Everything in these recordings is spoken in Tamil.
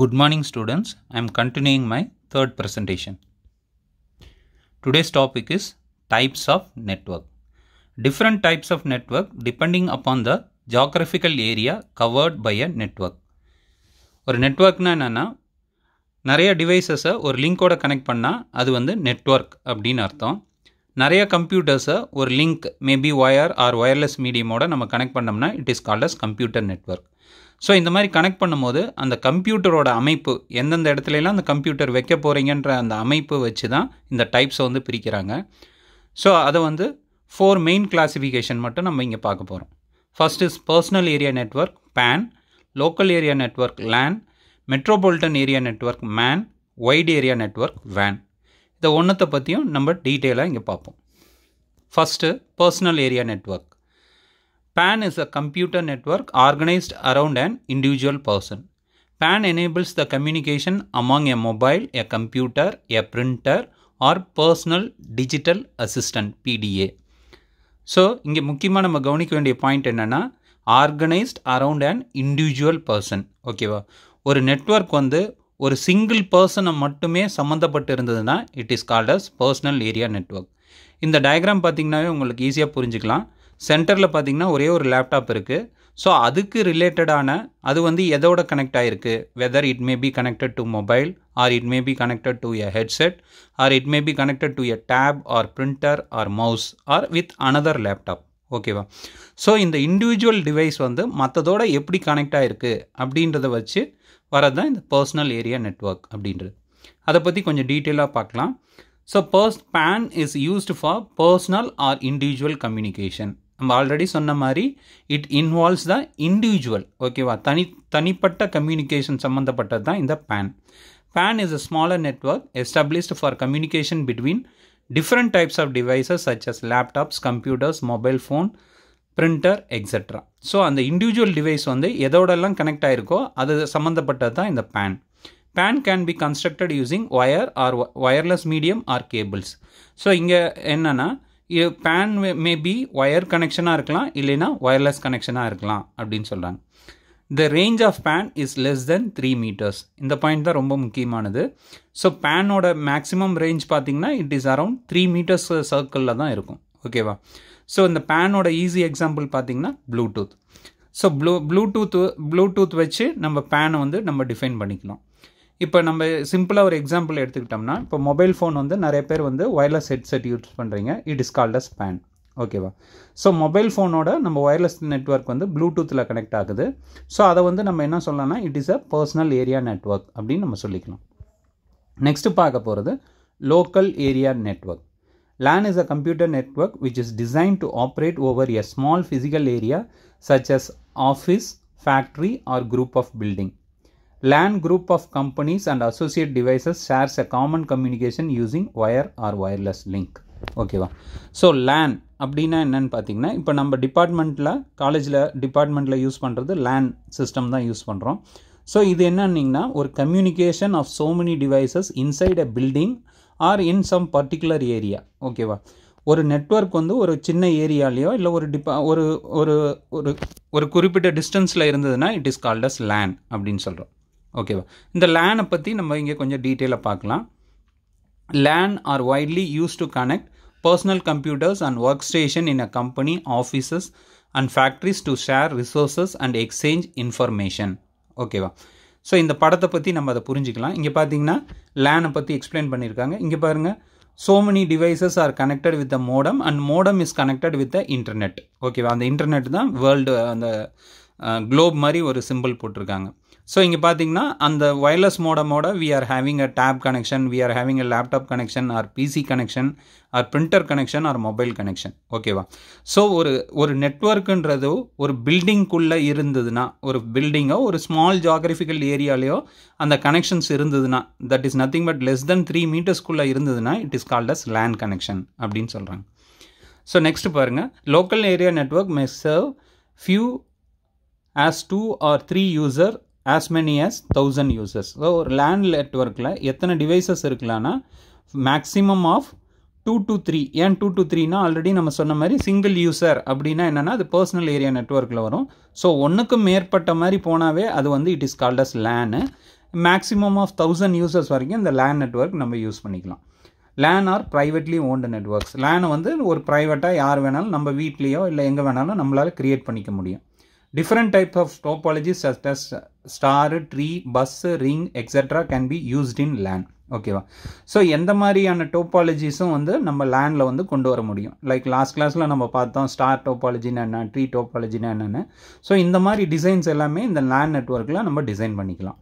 Good morning students, I am continuing my third presentation. Today's topic is types of network. Different types of network depending upon the geographical area covered by a network. ஒரு நெட்ஒர்க்னால் என்னென்னா நிறைய டிவைசஸை ஒரு லிங்கோட கனெக்ட் பண்ணால் அது வந்து நெட்ஒர்க் அப்படின்னு அர்த்தம் நிறைய கம்ப்யூட்டர்ஸை ஒரு link maybe wire or wireless மீடியமோட நம்ம கனெக்ட் பண்ணோம்னா it is called as computer network so இந்த மாதிரி கனெக்ட் பண்ணும்போது அந்த கம்ப்யூட்டரோட அமைப்பு எந்தெந்த இடத்துலலாம் அந்த கம்ப்யூட்டர் வைக்க போகிறீங்கன்ற அந்த அமைப்பு வச்சு தான் இந்த டைப்ஸை வந்து பிரிக்கிறாங்க ஸோ அதை வந்து ஃபோர் மெயின் கிளாஸிஃபிகேஷன் மட்டும் நம்ம இங்கே பார்க்க போகிறோம் first is personal area network PAN local area network LAN metropolitan area network MAN wide area network வேன் இதை ஒன்றத்தை பற்றியும் நம்ம டீட்டெயிலாக இங்கே பார்ப்போம் first personal area network PAN is a computer network organized around an individual person. PAN enables the communication among a mobile, a computer, a printer or personal digital assistant PDA. So இங்கே முக்கியமாக நம்ம கவனிக்க வேண்டிய பாயிண்ட் என்னென்னா organised around and individual person ஓகேவா ஒரு நெட்ஒர்க் வந்து ஒரு சிங்கிள் பர்சனை மட்டுமே சம்மந்தப்பட்டு இருந்ததுன்னா it is called as personal area network இந்த டயக்ராம் பார்த்தீங்கன்னாவே உங்களுக்கு ஈஸியாக புரிஞ்சுக்கலாம் சென்டரில் பார்த்தீங்கன்னா ஒரே ஒரு லேப்டாப் இருக்குது ஸோ அதுக்கு ரிலேட்டடான அது வந்து எதோட கனெக்ட் ஆகிருக்கு whether it may be connected to mobile or it may be connected to a headset or it may be connected to a tab or printer or mouse or with another laptop ஓகேவா ஸோ இந்த இண்டிவிஜுவல் டிவைஸ் வந்து மற்றதோட எப்படி கனெக்ட் ஆகிருக்கு அப்படின்றத வச்சு தான் இந்த பர்சனல் ஏரியா நெட்ஒர்க் அப்படின்றது அதை பற்றி கொஞ்சம் டீட்டெயிலாக பார்க்கலாம் so first PAN is used for personal or individual communication நம்ம ஆல்ரெடி சொன்ன மாதிரி இட் இன்வால்வ்ஸ் த இண்டிவிஜுவல் ஓகேவா தனி தனிப்பட்ட கம்யூனிகேஷன் சம்மந்தப்பட்டது தான் இந்த PAN PAN is a smaller network established for communication between different types of devices such as laptops computers mobile phone printer, etc. So அந்த இண்டிவிஜுவல் டிவைஸ் வந்து எதோடெல்லாம் கனெக்ட் ஆகிருக்கோ அது சம்மந்தப்பட்டது தான் இந்த PAN PAN can be constructed using wire or wireless medium or cables so இங்கே என்னென்னா பேன் மேபி ஒயர் கனெக்ஷனாக இருக்கலாம் இல்லைன்னா ஒயர்லெஸ் கனெக்ஷனாக இருக்கலாம் அப்படின்னு சொல்கிறாங்க the range of PAN is less than three metres இந்த பாயிண்ட் தான் ரொம்ப முக்கியமானது ஸோ பேனோட மேக்ஸிமம் ரேஞ்ச் பார்த்தீங்கன்னா it is around three metres சர்க்கிளில் தான் இருக்கும் ஓகேவா ஸோ இந்த பேனோட ஈஸி எக்ஸாம்பிள் பார்த்தீங்கன்னா Bluetooth so blue Bluetooth Bluetooth வச்சு நம்ம பேனை வந்து நம்ம டிஃபைன் பண்ணிக்கலாம் இப்போ நம்ம சிம்பிளாக ஒரு எக்ஸாம்பிள் எடுத்துக்கிட்டோம்னா இப்போ மொபைல் ஃபோன் வந்து நிறைய பேர் வந்து ஒயர்லெஸ் ஹெட்செட் யூஸ் பண்ணுறீங்க it is called as PAN ஓகேவா ஸோ மொபைல் ஃபோனோட நம்ம ஒயர்லெஸ் நெட்ஒர்க் வந்து ப்ளூடூத்தில் கனெக்ட் ஆகுது ஸோ அதை வந்து நம்ம என்ன சொல்லலாம்னா it is a personal area network அப்படின்னு நம்ம சொல்லிக்கலாம் நெக்ஸ்ட்டு பார்க்க போகிறது local area network LAN is a computer network which is designed to operate over a small physical area such as office, factory or group of building. LAN group of companies and associate devices shares a common communication using wire or wireless link ஓகேவா ஸோ லேன் அப்படின்னா என்னென்னு பார்த்தீங்கன்னா இப்போ நம்ம டிபார்ட்மெண்ட்டில் காலேஜில் டிபார்ட்மெண்ட்டில் யூஸ் பண்ணுறது லேன் சிஸ்டம் தான் யூஸ் பண்ணுறோம் ஸோ இது என்னன்னிங்கன்னா ஒரு communication of so many devices inside a building or in some particular area ஓகேவா ஒரு நெட்ஒர்க் வந்து ஒரு சின்ன ஏரியாலேயோ இல்லை ஒரு டிபா ஒரு ஒரு ஒரு குறிப்பிட்ட டிஸ்டன்ஸில் இருந்ததுன்னா it is called as LAN அப்படின்னு சொல்கிறோம் ஓகேவா இந்த லேனை பற்றி நம்ம இங்கே கொஞ்சம் டீட்டெயிலாக பார்க்கலாம் LAN are widely use to connect personal computers and work station in a company offices and factories to share resources and exchange information ஓகேவா ஸோ இந்த படத்தை பற்றி நம்ம அதை புரிஞ்சிக்கலாம் இங்கே பார்த்தீங்கன்னா லேனை பற்றி எக்ஸ்பிளைன் பண்ணியிருக்காங்க இங்கே பாருங்கள் so many devices are connected with a modem and modem is connected with a internet ஓகேவா அந்த இன்டர்நெட் தான் வேர்ல்டு அந்த குளோப் மாதிரி ஒரு சிம்பிள் போட்டிருக்காங்க ஸோ இங்கே பார்த்தீங்கன்னா அந்த ஒயர்லெஸ் மோடமோட we are having a tab connection we are having a laptop connection or PC connection or printer connection or mobile connection ஓகேவா ஸோ ஒரு ஒரு நெட்ஒர்க்குன்றது ஒரு பில்டிங்குள்ளே இருந்ததுன்னா ஒரு பில்டிங்கோ ஒரு ஸ்மால் ஜாகிரபிக்கல் ஏரியாலேயோ அந்த கனெக்ஷன்ஸ் இருந்ததுன்னா that is nothing but less than three மீட்டர்ஸ்க்குள்ளே இருந்ததுன்னா it is called as LAN connection அப்படின்னு சொல்கிறாங்க ஸோ நெக்ஸ்ட் பாருங்கள் local area network may serve few as two or three user as many as thousand users so ஒரு லேண்ட் நெட்ஒர்க்கில் எத்தனை டிவைசஸ் இருக்கலான்னா maximum of two two three ஏன் டூ டு த்ரீனா ஆல்ரெடி நம்ம சொன்ன மாதிரி சிங்கிள் யூசர் அப்படின்னா என்னென்னா அது பர்சனல் ஏரியா நெட்ஒர்க்கில் வரும் ஸோ ஒன்றுக்கும் மேற்பட்ட மாதிரி போனாவே அது வந்து it is called as LAN maximum of thousand users வரைக்கும் இந்த லேண்ட் நெட்ஒர்க் நம்ம யூஸ் பண்ணிக்கலாம் LAN are privately owned networks லேனை வந்து ஒரு ப்ரைவேட்டாக யார் வேணாலும் நம்ம வீட்லேயோ இல்லை எங்கே வேணாலும் நம்மளால் க்ரியேட் பண்ணிக்க முடியும் Different types of topologies such as star, tree, bus, ring, etc. can be used in LAN. ஓகேவா ஸோ எந்த மாதிரியான டோப்பாலஜிஸும் வந்து நம்ம லேண்டில் வந்து கொண்டு வர முடியும் லைக் லாஸ்ட் கிளாஸில் நம்ம பார்த்தோம் ஸ்டார் டோப்பாலஜின்னு என்ன ட்ரீ டோப்பாலஜின்னு என்னென்னு ஸோ இந்த மாதிரி டிசைன்ஸ் எல்லாமே இந்த லேண்ட் நெட்ஒர்க்கில் நம்ம டிசைன் பண்ணிக்கலாம்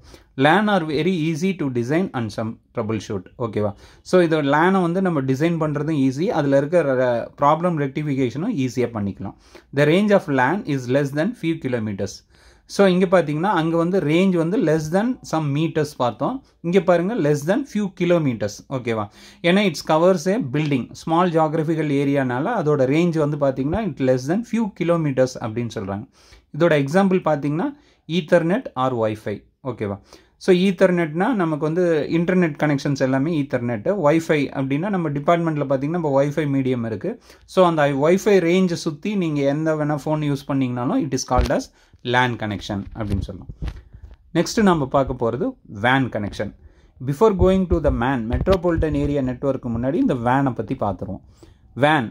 LAN are very easy to design and some troubleshoot ஓகேவா ஸோ இதோட லேனை வந்து நம்ம டிசைன் பண்ணுறதும் ஈஸி அதில் இருக்கிற ப்ராப்ளம் ரெக்டிஃபிகேஷனும் ஈஸியாக பண்ணிக்கலாம் the range of LAN is less than few kilometres so இங்கே பார்த்தீங்கன்னா அங்கே வந்து ரேஞ்ச் வந்து லெஸ் தென் சம் மீட்டர்ஸ் பார்த்தோம் இங்கே பாருங்கள் லெஸ் தென் ஃபியூ கிலோமீட்டர்ஸ் ஓகேவா ஏன்னா it's covers a building small geographical ஏரியானால அதோட ரேஞ்ச் வந்து பார்த்தீங்கன்னா it less than few kilometres அப்படின்னு சொல்கிறாங்க இதோட எக்ஸாம்பிள் பார்த்தீங்கன்னா ஈத்தர்நெட் ஆர் ஒய்ஃபை ஓகேவா ஸோ ஈத்தர்நெட்னா நமக்கு வந்து இன்டர்நெட் கனெக்ஷன்ஸ் எல்லாமே ஈத்தர்நெட்டு ஒய்ஃபை அப்படின்னா நம்ம டிபார்ட்மெண்ட்டில் பார்த்தீங்கன்னா இப்போ ஒய்ஃபை மீடியம் இருக்குது ஸோ அந்த ஒய்ஃபை ரேஞ்சை சுற்றி நீங்கள் எந்த வேணால் ஃபோன் யூஸ் பண்ணிங்கனாலும் it is called as LAN connection அப்படின்னு சொல்லலாம் நெக்ஸ்ட்டு நம்ம பார்க்க போகிறது van connection before going to the man metropolitan area network முன்னாடி இந்த வேனை பற்றி பார்த்துருவோம் van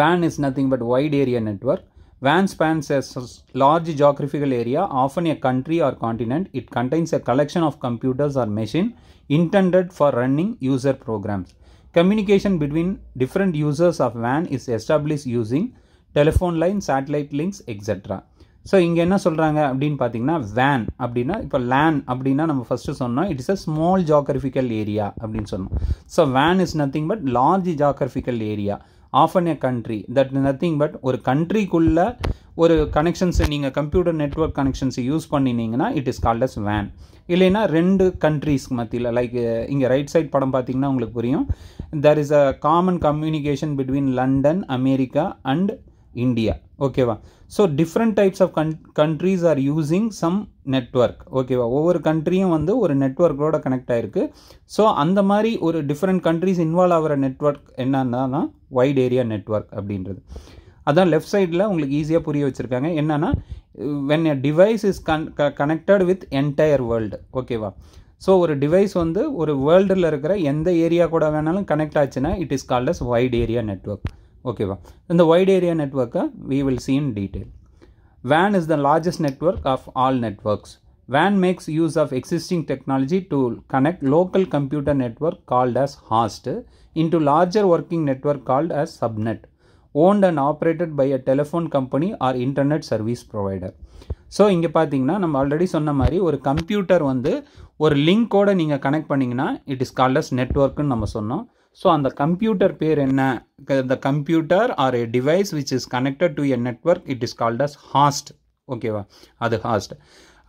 van is nothing but white area network van spans S large geographical area of an A country R continent it contains a collection of computers R machine intended for running user programs communication between different users of வேன் is establish using telephone line satellite links etcetera so இங்கே என்ன சொல்கிறாங்க அப்படின்னு பார்த்தீங்கன்னா வேன் அப்படின்னா இப்போ லேன் அப்படின்னா நம்ம ஃபஸ்ட்டு சொன்னோம் is a small geographical area அப்படின்னு சொன்னோம் ஸோ வேன் is nothing but large geographical area of an a country that nothing but ஒரு கண்ட்ரிக்குள்ளே ஒரு கனெக்ஷன்ஸை நீங்கள் கம்ப்யூட்டர் நெட்ஒர்க் கனெக்ஷன்ஸை யூஸ் பண்ணினீங்கன்னா இட் இஸ் கால்ட் அஸ் வேன் இல்லைன்னா ரெண்டு கண்ட்ரீஸ்க்கு மத்தியில் லைக் இங்கே ரைட் சைட் படம் பார்த்தீங்கன்னா உங்களுக்கு புரியும் there is a common communication between London America and India ஓகேவா so different types of con countries are using some network ஓகேவா ஒவ்வொரு கண்ட்ரியும் வந்து ஒரு நெட்ஒர்க்கோட கனெக்ட் ஆகிருக்கு ஸோ அந்த மாதிரி ஒரு டிஃப்ரெண்ட் கண்ட்ரீஸ் இன்வால்வ் ஆகிற நெட்ஒர்க் என்னன்னா வைட் ஏரியா நெட்ஒர்க் அப்படின்றது அதான் லெஃப்ட் சைடில் உங்களுக்கு ஈஸியாக புரிய வச்சுருக்காங்க என்னென்னா when a device is con connected with entire world ஓகேவா ஸோ ஒரு டிவைஸ் வந்து ஒரு வேர்ல்டில் இருக்கிற எந்த ஏரியா கூட வேணாலும் கனெக்ட் ஆச்சுன்னா it is called as wide area network ஓகேவா இந்த வைட் ஏரியா நெட்ஒர்க்கை we will see in detail WAN is the largest network of all networks. WAN makes use of existing technology to connect local computer network called as host into larger working network called as subnet, owned and operated by a telephone company or internet service provider. So இங்கே பார்த்தீங்கன்னா நம்ம ஆல்ரெடி சொன்ன மாதிரி ஒரு கம்ப்யூட்டர் வந்து ஒரு லிங்க்கோடு நீங்கள் கனெக்ட் பண்ணிங்கன்னா இட் இஸ் கால்ட் அஸ் நெட்ஒர்க்குன்னு நம்ம சொன்னோம் ஸோ அந்த கம்ப்யூட்டர் பேர் என்ன the computer or a device which is connected to a network it is called as host ஓகேவா அது host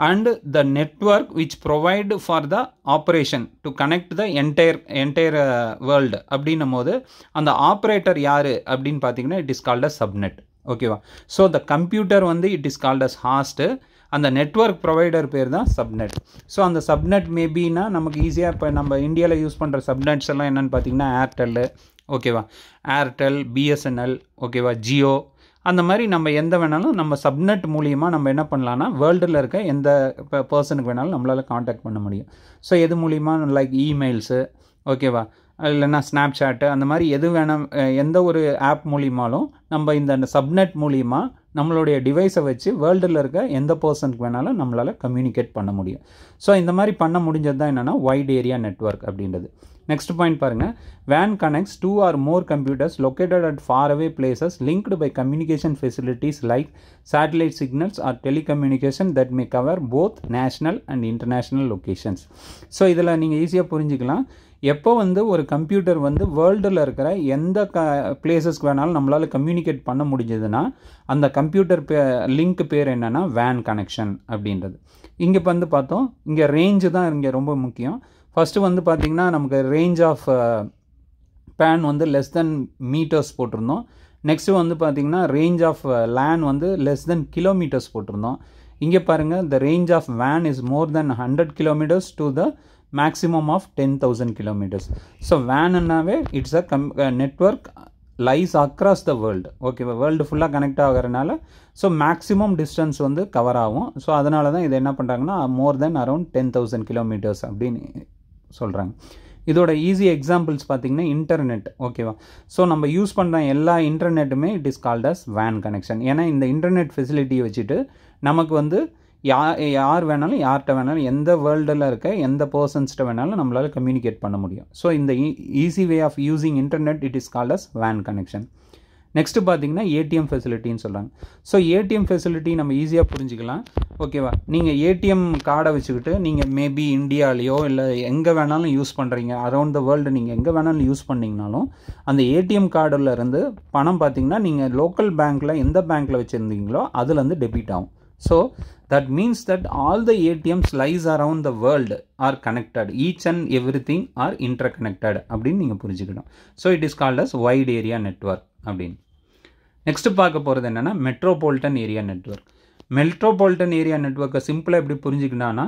and the network which provide for the operation to connect the entire entire world அப்படின்னும் போது அந்த ஆப்ரேட்டர் யார் அப்படின்னு பார்த்தீங்கன்னா it is called a subnet ஓகேவா ஸோ த கம்ப்யூட்டர் வந்து இட் இஸ் கால்ட் அஸ் ஹாஸ்ட்டு அந்த நெட்ஒர்க் ப்ரொவைடர் பேர் தான் சப்நெட் ஸோ அந்த சப்நெட் மேபினா நமக்கு ஈஸியாக இப்போ நம்ம இந்தியாவில் யூஸ் பண்ணுற சப்நெட்ஸ் எல்லாம் என்னென்னு பார்த்தீங்கன்னா ஏர்டெல்லு ஓகேவா ஏர்டெல் பிஎஸ்என்எல் ஓகேவா ஜியோ அந்த மாதிரி நம்ம எந்த வேணாலும் நம்ம சப்நெட் மூலியமாக நம்ம என்ன பண்ணலான்னா வேர்ல்டில் இருக்க எந்த இப்போ பர்சனுக்கு வேணாலும் நம்மளால் காண்டாக்ட் பண்ண முடியும் ஸோ எது மூலிமா லைக் இமெயில்ஸு ஓகேவா இல்லைன்னா சாட்டு அந்த மாதிரி எது வேணும் எந்த ஒரு ஆப் மூலியமாலும் நம்ம இந்த சப்நெட் மூலியமாக நம்மளுடைய டிவைஸை வச்சு வேர்ல்டில் இருக்க எந்த பர்சனுக்கு வேணாலும் நம்மளால் கம்யூனிகேட் பண்ண முடியும் ஸோ இந்த மாதிரி பண்ண முடிஞ்சது தான் என்னென்னா வைட் ஏரியா நெட்ஒர்க் அப்படின்றது நெக்ஸ்ட் பாயிண்ட் பாருங்கள் வேன் connects two or more computers located at far away places linked by communication facilities like satellite signals or telecommunication that may cover both national and international locations so இதில் நீங்கள் ஈஸியாக புரிஞ்சுக்கலாம் எப்போ வந்து ஒரு கம்ப்யூட்டர் வந்து வேர்ல்டில் இருக்கிற எந்த க பிளேசஸ்க்கு வேணாலும் நம்மளால் கம்யூனிகேட் பண்ண முடிஞ்சதுன்னா அந்த கம்ப்யூட்டர் பே லிங்க் பேர் என்னென்னா வேன் கனெக்ஷன் அப்படின்றது இங்கே வந்து பார்த்தோம் இங்கே ரேஞ்சு தான் இங்கே ரொம்ப முக்கியம் ஃபஸ்ட்டு வந்து பார்த்திங்கன்னா நமக்கு ரேஞ்ச் ஆஃப் பேன் வந்து லெஸ் தென் மீட்டர்ஸ் போட்டிருந்தோம் நெக்ஸ்ட்டு வந்து பார்த்திங்கன்னா ரேஞ்ச் ஆஃப் லேன் வந்து லெஸ் தென் கிலோமீட்டர்ஸ் போட்டிருந்தோம் இங்கே பாருங்கள் த ரேஞ்ச் ஆஃப் வேன் is more than hundred kilometres to the maximum of ten thousand kilometres so வேனுன்னாவே it's a com network lies across the world ஓகேவா வேர்ல்டு ஃபுல்லாக கனெக்ட் ஆகிறனால ஸோ மேக்ஸிமம் டிஸ்டன்ஸ் வந்து கவர் ஆகும் ஸோ அதனால தான் இதை என்ன பண்ணுறாங்கன்னா more than around ten thousand kilometres அப்படின்னு சொல்கிறாங்க இதோட ஈஸி எக்ஸாம்பிள்ஸ் பார்த்திங்கன்னா இன்டர்நெட் ஓகேவா ஸோ நம்ம யூஸ் பண்ணுற எல்லா இன்டர்நெட்டுமே இட் இஸ் கால்ட் அஸ் வேன் கனெக்ஷன் ஏன்னா இந்த இன்டர்நெட் ஃபெசிலிட்டியை வச்சுட்டு நமக்கு வந்து யா யார் வேணாலும் யார்கிட்ட வேணாலும் எந்த வேர்ல்டில் இருக்க எந்த பர்சன்ஸ்கிட்ட வேணாலும் நம்மளால் கம்யூனிகேட் பண்ண முடியும் ஸோ இந்த easy way of using internet it is called as வேன் கனெக்ஷன் நெக்ஸ்ட்டு பார்த்தீங்கன்னா ஏடிஎம் ஃபெசிலிட்டின்னு சொல்கிறாங்க ஸோ ஏடிஎம் ஃபெசிலிட்டி நம்ம ஈஸியாக புரிஞ்சுக்கலாம் ஓகேவா நீங்கள் ஏடிஎம் கார்டை வச்சுக்கிட்டு நீங்கள் மேபி இந்தியாலேயோ இல்லை எங்கே வேணாலும் யூஸ் பண்ணுறீங்க அரௌண்ட் த வேர்ல்டு நீங்கள் எங்கே வேணாலும் யூஸ் பண்ணிங்கனாலும் அந்த ஏடிஎம் கார்டில் இருந்து பணம் பார்த்தீங்கன்னா நீங்கள் லோக்கல் பேங்க்கில் எந்த பேங்க்கில் வச்சுருந்தீங்களோ அதுலேருந்து டெபிட் ஆகும் So that means that all the ATMs lies around the world are connected. Each and everything are interconnected அப்படின்னு நீங்கள் புரிஞ்சுக்கணும் so it is called as wide area network அப்படின்னு நெக்ஸ்ட்டு பார்க்க போகிறது என்னென்னா metropolitan area network metropolitan area நெட்ஒர்க்கை சிம்பிளாக எப்படி புரிஞ்சுக்கணும்னா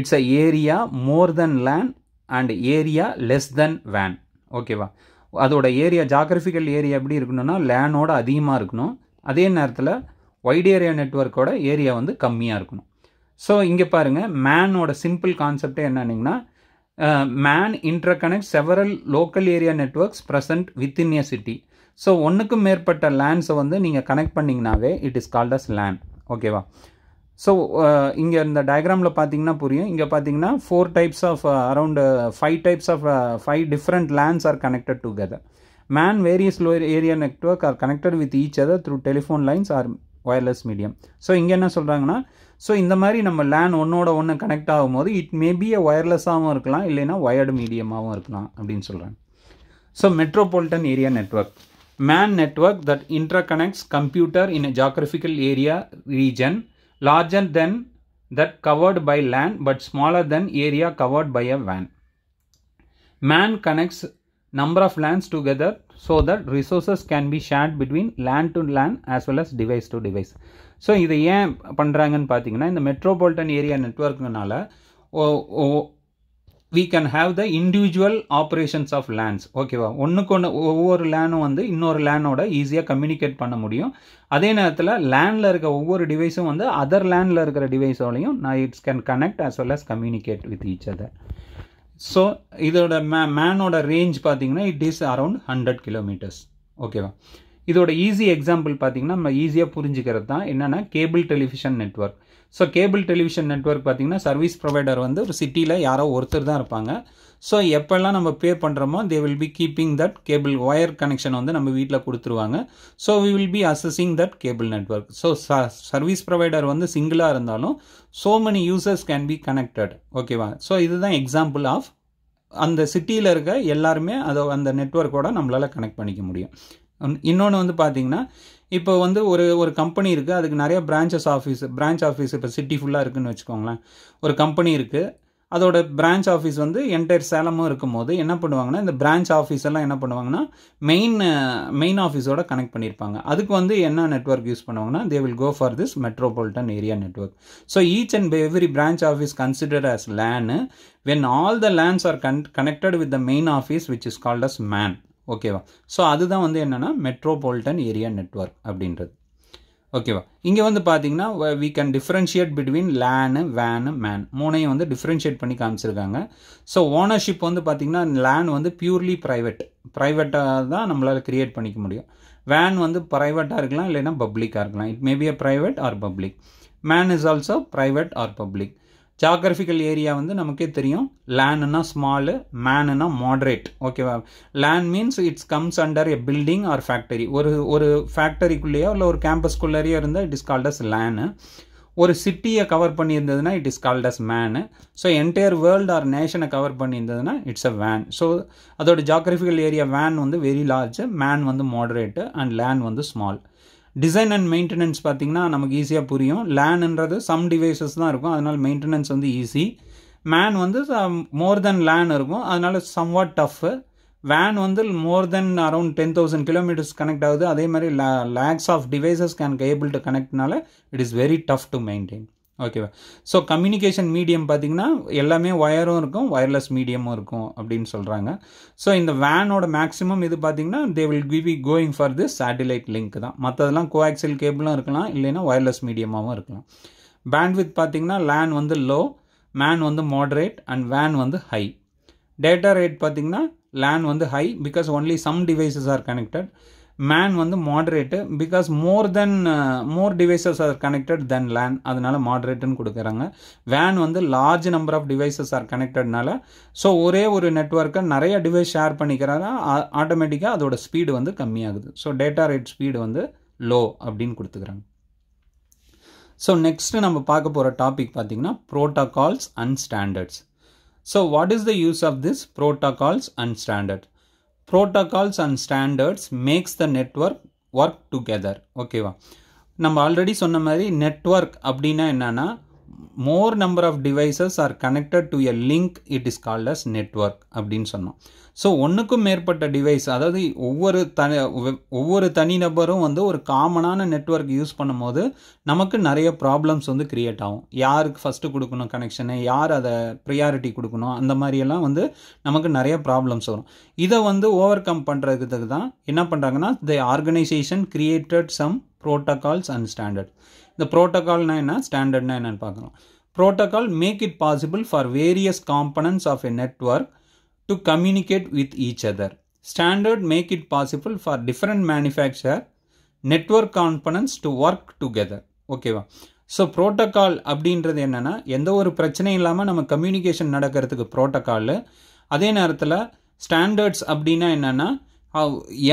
it's a area more than LAN and area less than வேன் ஓகேவா அதோட ஏரியா ஜாகிரபிக்கல் ஏரியா எப்படி இருக்கணும்னா லேனோட அதிகமாக இருக்கணும் அதே நேரத்தில் ஒய்ட் ஏரியா நெட்ஒர்க்கோட ஏரியா வந்து கம்மியாக இருக்கணும் ஸோ இங்கே பாருங்கள் மேனோட சிம்பிள் கான்செப்டே என்னன்னிங்கன்னா MAN interconnect several local area networks present within a city so ஒன்றுக்கும் மேற்பட்ட லேண்ட்ஸை வந்து நீங்கள் கனெக்ட் பண்ணிங்கனாவே it is called as LAN ஓகேவா ஸோ இங்கே இந்த டயக்ராமில் பார்த்தீங்கன்னா புரியும் இங்கே பார்த்தீங்கன்னா four types of around five types of five different LANs are connected together MAN various low area network are connected with each other through telephone lines or wireless medium so இங்கே என்ன சொல்கிறாங்கன்னா ஸோ இந்த மாதிரி நம்ம லேன் ஒன்றோட ஒன்று கனெக்ட் ஆகும்போது இட் மேபி எ ஒயர்லெஸ்ஸாகவும் இருக்கலாம் இல்லைன்னா ஒயர்டு மீடியமாகவும் இருக்கலாம் அப்படின்னு சொல்கிறாங்க so metropolitan area network MAN network that interconnects computer in a geographical area region larger than that covered by LAN but smaller than area covered by a வேன் MAN connects number of LANs together so that resources can be shared between LAN to land as well as device to device so இதை ஏன் பண்ணுறாங்கன்னு பார்த்தீங்கன்னா இந்த மெட்ரோபாலிட்டன் ஏரியா நெட்ஒர்க்குனால we can have the individual operations of lands ஓகேவா ஒன்றுக்கு ஒன்று ஒவ்வொரு லேனும் வந்து இன்னொரு லேனோட ஈஸியாக கம்யூனிகேட் பண்ண முடியும் அதே நேரத்தில் லேண்டில் இருக்க ஒவ்வொரு டிவைஸும் வந்து அதர் லேண்டில் இருக்கிற டிவைஸோடையும் நான் it's can connect as well as communicate with each other so இதோட மே மேனோட ரேஞ்ச் பார்த்தீங்கன்னா it is around hundred kilometres ஓகேவா இதோட ஈஸி எக்ஸாம்பிள் பார்த்தீங்கன்னா நம்ம ஈஸியாக புரிஞ்சுக்கிறது தான் என்னென்னா cable television network so cable television network பார்த்தீங்கன்னா சர்வீஸ் ப்ரொவைடர் வந்து ஒரு சிட்டியில் யாரோ ஒருத்தர் தான் இருப்பாங்க ஸோ எப்போல்லாம் நம்ம பே பண்ணுறோமோ they will be keeping that cable wire connection வந்து நம்ம வீட்டில் கொடுத்துருவாங்க so we will be accessing that cable network so service provider வந்து சிங்கிளாக இருந்தாலும் so many users can be connected ஓகேவா ஸோ இதுதான் எக்ஸாம்பிள் ஆஃப் அந்த சிட்டியில் இருக்க எல்லாருமே அதை அந்த நெட்ஒர்க்கோட நம்மளால் கனெக்ட் பண்ணிக்க முடியும் இன்னொன்று வந்து பார்த்தீங்கன்னா இப்போ வந்து ஒரு ஒரு கம்பெனி இருக்குது அதுக்கு நிறைய பிரான்ச்சஸ் ஆஃபீஸ் பிரான்ச் ஆஃபீஸ் இப்போ சிட்டி ஃபுல்லாக இருக்குதுன்னு வச்சுக்கோங்களேன் ஒரு கம்பெனி இருக்குது அதோட பிரான்ச் ஆஃபீஸ் வந்து என்டையர் சேலமும் இருக்கும்போது என்ன பண்ணுவாங்கன்னா இந்த பிரான்ச் ஆஃபீஸ் எல்லாம் என்ன பண்ணுவாங்கன்னா மெயின் மெயின் ஆஃபீஸோட கனெக்ட் பண்ணியிருப்பாங்க அதுக்கு வந்து என்ன நெட்ஒர்க் யூஸ் பண்ணுவாங்கன்னா they will go for this metropolitan area network so each and every branch office consider as LAN when all the LANs are con connected with the main office which is called as MAN ஓகேவா ஸோ அதுதான் வந்து என்னென்னா மெட்ரோபாலிட்டன் ஏரியா நெட்ஒர்க் அப்படின்றது ஓகேவா இங்கே வந்து பார்த்தீங்கன்னா we can differentiate between LAN வேனு மேன் மூணையும் வந்து டிஃப்ரென்ஷியேட் பண்ணி காமிச்சிருக்காங்க ஸோ ஓனர்ஷிப் வந்து பார்த்திங்கன்னா லேன் வந்து பியூர்லி ப்ரைவேட் ப்ரைவேட்டாக தான் நம்மளால் க்ரியேட் பண்ணிக்க முடியும் வேன் வந்து ப்ரைவேட்டாக இருக்கலாம் இல்லைன்னா பப்ளிக்காக இருக்கலாம் it maybe a private or public MAN is also private or public geographical area வந்து நமக்கே தெரியும் லேண்ட்னா ஸ்மாலு மேனுனா மாடரேட் ஓகேவா LAN means it's comes under a building or factory ஒரு ஒரு ஃபேக்டரிக்குள்ளேயோ இல்லை ஒரு கேம்பஸ்குள்ளேயோ இருந்தால் it is called as LAN ஒரு சிட்டியை கவர் பண்ணியிருந்ததுன்னா it is called as MAN so entire world or நேஷனை கவர் பண்ணியிருந்ததுன்னா இட்ஸ் அ வேன் ஸோ அதோட ஜாகிரபிக்கல் ஏரியா வேன் வந்து வெரி லார்ஜ் மேன் வந்து மாடரேட்டு அண்ட் லேண்ட் வந்து ஸ்மால் டிசைன் அண்ட் மெயின்டெனன்ஸ் பார்த்திங்கன்னா நமக்கு ஈஸியாக புரியும் லேனுன்றது சம் டிவைசஸ் தான் இருக்கும் அதனால் மெயின்டெனன்ஸ் வந்து ஈஸி மேன் வந்து மோர் தென் லேன் இருக்கும் அதனால் சம்வாட் டஃப்பு வேன் வந்து more than around ten thousand kilometres connect ஆகுது அதே மாதிரி lakhs of devices can cable to கனெக்ட்னால it is very tough to maintain ஓகேவா ஸோ கம்யூனிகேஷன் மீடியம் பார்த்திங்கன்னா எல்லாமே ஒயரும் இருக்கும் ஒயர்லெஸ் மீடியமும் இருக்கும் அப்படின்னு சொல்கிறாங்க ஸோ இந்த வேனோட மேக்ஸிமம் இது பார்த்திங்கன்னா தே வில் கிவ் இ going for the satellite link தான் மற்றதெல்லாம் கோஆக்சியல் கேபிளும் இருக்கலாம் இல்லைன்னா ஒயர்லெஸ் மீடியமாகவும் இருக்கலாம் பேண்ட்வித் பார்த்திங்கன்னா லேன் வந்து லோ மேன் வந்து மாடரேட் அண்ட் வேன் வந்து ஹை டேட்டா ரேட் பார்த்திங்கன்னா லேன் வந்து high because only some devices are connected MAN வந்து moderate because more then more devices are connected then LAN அதனால மாடரேட்டுன்னு கொடுக்குறாங்க வேன் வந்து large number of devices are கனெக்டட்னால ஸோ ஒரே ஒரு நெட்ஒர்க்கை நிறைய டிவைஸ் ஷேர் பண்ணிக்கிறாரா ஆட்டோமேட்டிக்காக அதோட ஸ்பீடு வந்து கம்மியாகுது ஸோ டேட்டா ரேட் ஸ்பீடு வந்து லோ அப்படின்னு கொடுத்துக்கிறாங்க ஸோ நெக்ஸ்ட்டு நம்ம பார்க்க போகிற டாபிக் பார்த்திங்கன்னா protocols and standards so what is the use of this protocols and standard protocols and standards makes the network work together ஓகேவா நம்ம ஆல்ரெடி சொன்ன மாதிரி நெட்ஒர்க் அப்படின்னா என்னென்னா more number of devices are connected to a link it is called as network அப்படின்னு சொன்னோம் ஸோ ஒன்றுக்கும் மேற்பட்ட டிவைஸ் அதாவது ஒவ்வொரு தனி ஒவ்வொரு தனிநபரும் வந்து ஒரு காமனான நெட்ஒர்க் யூஸ் பண்ணும்போது நமக்கு நிறைய ப்ராப்ளம்ஸ் வந்து க்ரியேட் ஆகும் யாருக்கு ஃபஸ்ட்டு கொடுக்கணும் கனெக்ஷனு யார் அதை ப்ரியாரிட்டி கொடுக்கணும் அந்த மாதிரியெல்லாம் வந்து நமக்கு நிறைய ப்ராப்ளம்ஸ் வரும் இதை வந்து ஓவர் கம் பண்ணுறதுக்கு தான் என்ன பண்ணுறாங்கன்னா the organisation created some protocols and standard இந்த ப்ரோட்டோகால்னால் என்ன ஸ்டாண்டர்ட்னா என்னென்னு பார்க்குறோம் protocol make it possible for various components of a network to communicate with each other standard make it possible for different manufacturer network components to work together ஓகேவா ஸோ ப்ரோட்டோக்கால் அப்படின்றது என்னென்னா எந்த ஒரு பிரச்சனையும் இல்லாமல் நம்ம கம்யூனிகேஷன் நடக்கிறதுக்கு ப்ரோட்டோக்காலு அதே நேரத்தில் ஸ்டாண்டர்ட்ஸ் அப்படின்னா என்னென்னா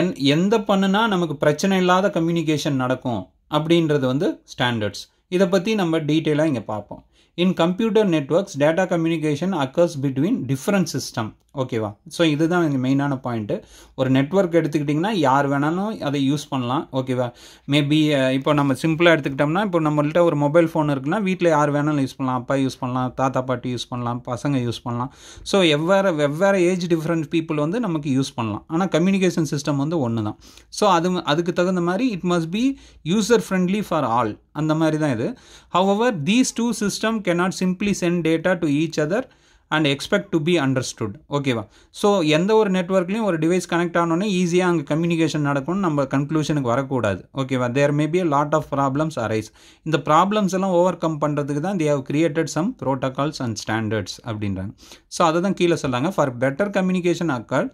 என் எந்த பண்ணுனா நமக்கு பிரச்சனை இல்லாத கம்யூனிகேஷன் நடக்கும் அப்படின்றது வந்து ஸ்டாண்டர்ட்ஸ் இதை பற்றி நம்ம டீட்டெயிலாக இங்கே பார்ப்போம் in computer networks data communication occurs between different system ஓகேவா ஸோ இதுதான் எங்கள் மெயினான பாயிண்ட்டு ஒரு நெட்ஒர்க் எடுத்துக்கிட்டிங்கன்னா யார் வேணாலும் அதை யூஸ் பண்ணலாம் ஓகேவா மேபி இப்போ நம்ம சிம்பிளாக எடுத்துக்கிட்டோம்னா இப்போ நம்மள்கிட்ட ஒரு மொபைல் ஃபோன் இருக்குன்னா வீட்டில் யார் வேணாலும் யூஸ் பண்ணலாம் அப்பா யூஸ் பண்ணலாம் தாத்தா பாட்டி யூஸ் பண்ணலாம் பசங்க யூஸ் பண்ணலாம் ஸோ எவ்வேறு வெவ்வேறு ஏஜ் டிஃப்ரெண்ட் பீப்புள் வந்து நமக்கு யூஸ் பண்ணலாம் ஆனால் கம்யூனிகேஷன் சிஸ்டம் வந்து ஒன்று தான் ஸோ அது அதுக்கு தகுந்த மாதிரி it must be user friendly for all அந்த மாதிரி தான் இது how these two system cannot simply send data to each other and expect to be understood ஓகேவா ஸோ எந்த ஒரு நெட்ஒர்க்லையும் ஒரு டிவைஸ் கனெக்ட் ஆனோடனே ஈஸியாக அங்கே கம்யூனிகேஷன் நடக்கும்னு நம்ம கன்க்ளூஷனுக்கு வரக்கூடாது ஓகேவா there may be a lot of problems arise இந்த ப்ராப்ளம்ஸ் எல்லாம் ஓவர் கம் பண்ணுறதுக்கு தான் they have created some protocols and standards அப்படின்றாங்க ஸோ அதை தான் கீழே சொல்லாங்க ஃபார் பெட்டர் கம்யூனிகேஷன் அக்கால்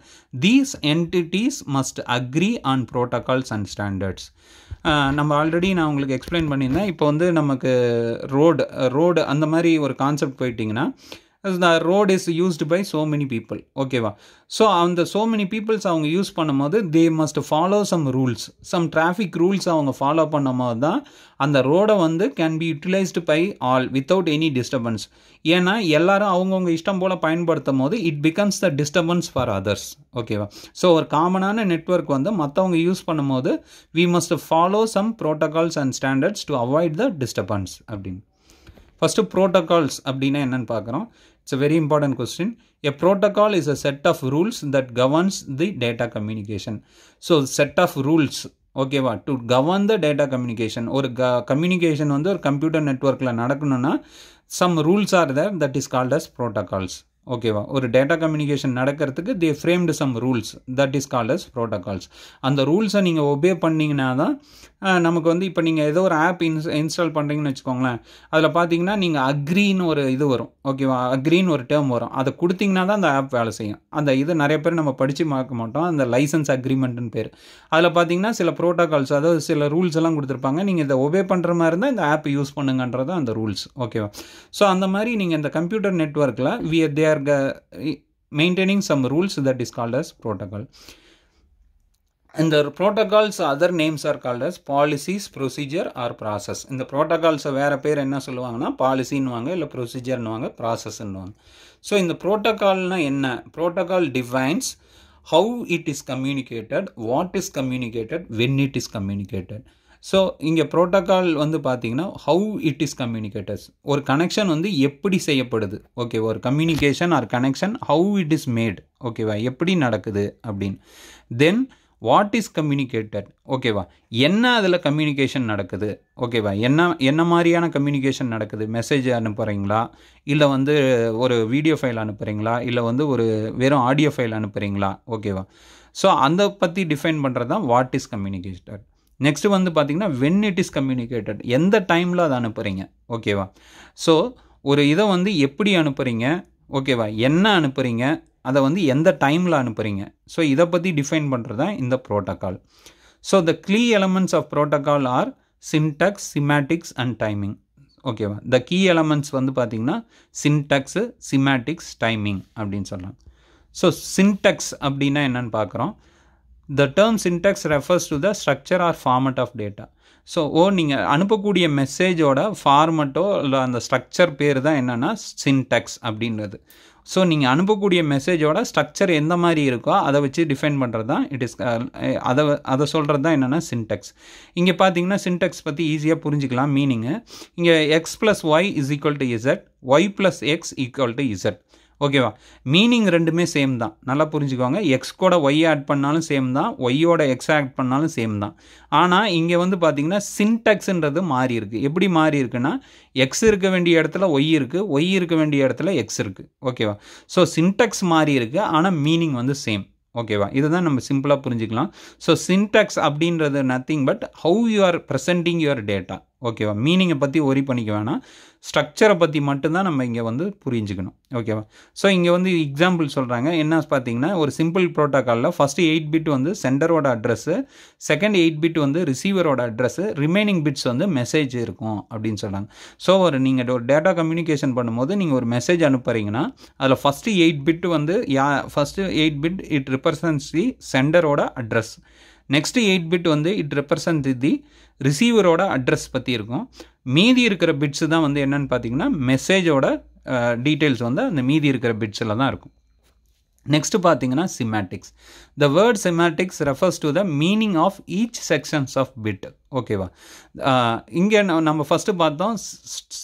these entities must agree on protocols and standards நம்ம ஆல்ரெடி நான் உங்களுக்கு எக்ஸ்பிளைன் பண்ணியிருந்தேன் இப்போ வந்து நமக்கு ரோடு ரோடு அந்த மாதிரி ஒரு கான்செப்ட் போயிட்டிங்கன்னா the road is used by so many people ஓகேவா ஸோ அந்த ஸோ மெனி பீப்புள்ஸ் அவங்க யூஸ் பண்ணும்போது they must follow some rules some traffic rules அவங்க ஃபாலோ பண்ணும்போது தான் அந்த ரோடை வந்து can be utilised by all without any disturbance ஏன்னா எல்லாரும் அவங்கவுங்க இஷ்டம் போல் பயன்படுத்தும் போது it becomes the disturbance for others ஓகேவா ஸோ ஒரு காமனான நெட்ஒர்க் வந்து மற்றவங்க யூஸ் பண்ணும்போது we must follow some protocols and standards to avoid the disturbance அப்படின்னு ஃபஸ்ட்டு ப்ரோட்டோகால்ஸ் அப்படின்னா என்னென்னு பார்க்குறோம் it's a very important question a protocol is a set of rules that governs the data communication so set of rules ஓகேவா to govern the data communication ஒரு க கம்யூனிகேஷன் வந்து ஒரு கம்ப்யூட்டர் நெட்ஒர்க்கில் நடக்கணும்னா some rules are there that is called as protocols ஓகேவா ஒரு டேட்டா கம்யூனிகேஷன் நடக்கிறதுக்கு they framed some rules that is called as protocols அந்த ரூல்ஸை நீங்கள் ஒபே பண்ணிங்கன்னா தான் நமக்கு வந்து இப்போ நீங்கள் ஏதோ ஒரு ஆப் இன்ஸ் இன்ஸ்டால் பண்ணுறீங்கன்னு வச்சுக்கோங்களேன் அதில் பார்த்தீங்கன்னா நீங்கள் அக்ரின்னு ஒரு இது வரும் ஓகேவா அக்ரின்னு ஒரு டேர்ம் வரும் அதை கொடுத்தீங்கன்னா தான் அந்த ஆப் வேலை செய்யும் அந்த இது நிறைய பேர் நம்ம படித்து பார்க்க மாட்டோம் அந்த லைசன்ஸ் அக்ரிமெண்ட்டுன்னு பேர் அதில் பார்த்தீங்கன்னா சில ப்ரோட்டோகால்ஸ் அதாவது சில ரூல்ஸ் எல்லாம் கொடுத்துருப்பாங்க நீங்கள் இதை ஒபே பண்ணுற மாதிரி இருந்தால் இந்த ஆப் யூஸ் பண்ணுங்கன்றது அந்த ரூல்ஸ் ஓகேவா ஸோ அந்த மாதிரி நீங்கள் இந்த கம்ப்யூட்டர் நெட்ஒர்க்கில் we there maintaining some rules that is called as protocol இந்த protocols other names are called as policies procedure or process இந்த ப்ரோட்டோகால்ஸை வேறு பேர் என்ன சொல்லுவாங்கன்னா பாலிசின்னுவாங்க இல்லை ப்ரொசீஜர்னுவாங்க ப்ராசஸ்ன்னுவாங்க ஸோ இந்த ப்ரோட்டோகால்னால் என்ன protocol defines how it is communicated what is communicated when it is communicated so இங்கே ப்ரோட்டோகால் வந்து பார்த்தீங்கன்னா ஹவு இட் இஸ் கம்யூனிகேட்டர்ஸ் ஒரு கனெக்ஷன் வந்து எப்படி செய்யப்படுது ஓகே ஒரு communication or connection how it is made ஓகேவா எப்படி நடக்குது அப்படின்னு தென் வாட் இஸ் கம்யூனிகேட்டட் ஓகேவா என்ன அதில் கம்யூனிகேஷன் நடக்குது ஓகேவா என்ன என்ன மாதிரியான கம்யூனிகேஷன் நடக்குது மெசேஜ் அனுப்புகிறீங்களா இல்லை வந்து ஒரு வீடியோ ஃபைல் அனுப்புகிறீங்களா இல்லை வந்து ஒரு வெறும் ஆடியோ ஃபைல் அனுப்புகிறீங்களா ஓகேவா ஸோ அந்த பற்றி டிஃபைன் பண்ணுறது தான் வாட் இஸ் கம்யூனிகேட்டட் நெக்ஸ்ட்டு வந்து பார்த்திங்கன்னா வென் இட் இஸ் கம்யூனிகேட்டட் எந்த டைமில் அதை அனுப்புகிறீங்க ஓகேவா ஸோ ஒரு இதை வந்து எப்படி அனுப்புகிறீங்க ஓகேவா என்ன அனுப்புகிறீங்க அதை வந்து எந்த டைமில் அனுப்புகிறீங்க ஸோ இதை பற்றி டிஃபைன் பண்ணுறது தான் இந்த protocol so the key elements of protocol are syntax semantics and timing ஓகேவா த கீ எலமெண்ட்ஸ் வந்து பார்த்திங்கன்னா சின்டெக்ஸு சிமேட்டிக்ஸ் டைமிங் அப்படின்னு சொல்லலாம் ஸோ சின்டெக்ஸ் அப்படின்னா என்னென்னு பார்க்குறோம் the term syntax refers to the structure or format of data so oh நீங்கள் அனுப்பக்கூடிய மெசேஜோட ஃபார்மட்டோ இல்லை அந்த ஸ்ட்ரக்சர் பேர் தான் என்னென்னா சின்டெக்ஸ் அப்படின்றது ஸோ நீங்கள் அனுப்பக்கூடிய மெசேஜோட ஸ்ட்ரக்சர் எந்த மாதிரி இருக்கோ அதை வச்சு டிஃபைன் பண்ணுறது தான் இட் இஸ் அதை அதை சொல்கிறது தான் என்னென்னா சின்டெக்ஸ் இங்கே பார்த்தீங்கன்னா சின்டெக்ஸ் பற்றி ஈஸியாக புரிஞ்சுக்கலாம் மீனிங்கு இங்கே X plus Y is equal to Z Y plus X equal to Z ஓகேவா மீனிங் ரெண்டுமே சேம் தான் நல்லா புரிஞ்சுக்கோங்க எக்ஸ் கூட ஒய் ஆட் பண்ணாலும் சேம் தான் ஒய்யோட எக்ஸ் ஆட் பண்ணாலும் சேம் தான் ஆனால் இங்கே வந்து பார்த்தீங்கன்னா சின்டெக்ஸ்ன்றது மாறி இருக்குது எப்படி மாறி இருக்குன்னா எக்ஸ் இருக்க வேண்டிய இடத்துல ஒய் இருக்குது ஒய் இருக்க வேண்டிய இடத்துல எக்ஸ் இருக்குது ஓகேவா ஸோ சின்டெக்ஸ் மாறி இருக்குது ஆனால் மீனிங் வந்து சேம் ஓகேவா இதுதான் நம்ம சிம்பிளாக புரிஞ்சுக்கலாம் ஸோ சின்டெக்ஸ் அப்படின்றது nothing but how you are presenting your data ஓகேவா மீனிங்கை பற்றி ஒரி பண்ணிக்க வேணாம் ஸ்ட்ரக்சரை பற்றி மட்டும்தான் நம்ம இங்கே வந்து புரிஞ்சுக்கணும் ஓகேவா ஸோ இங்கே வந்து எக்ஸாம்பிள் சொல்கிறாங்க என்ன பார்த்தீங்கன்னா ஒரு சிம்பிள் ப்ரோட்டோக்காலில் ஃபஸ்ட்டு எயிட் பிட் வந்து சென்டரோட அட்ரஸ்ஸு செகண்ட் எயிட் பிட் வந்து ரிசீவரோட அட்ரஸ்ஸு ரிமைனிங் பிட்ஸ் வந்து மெசேஜ் இருக்கும் அப்படின்னு சொல்கிறாங்க ஸோ ஒரு நீங்கள் ஒரு டேட்டா கம்யூனிகேஷன் பண்ணும்போது நீங்கள் ஒரு மெசேஜ் அனுப்புகிறீங்கன்னா அதில் ஃபஸ்ட்டு எயிட் பிட் வந்து yeah first eight bit it represents the சென்டரோட அட்ரஸ் நெக்ஸ்ட்டு எயிட் பிட் வந்து இட் ரெப்ரசன்ட் தி ரிசீவரோட அட்ரஸ் பற்றி இருக்கும் மீதி இருக்கிற பிட்ஸு தான் வந்து என்னென்னு பார்த்தீங்கன்னா மெசேஜோட டீட்டெயில்ஸ் வந்து அந்த மீதி இருக்கிற பிட்ஸில் தான் இருக்கும் நெக்ஸ்ட்டு பார்த்தீங்கன்னா semantics the word semantics refers to the meaning of each sections of bit ஓகேவா இங்கே நம்ம ஃபஸ்ட்டு பார்த்தோம்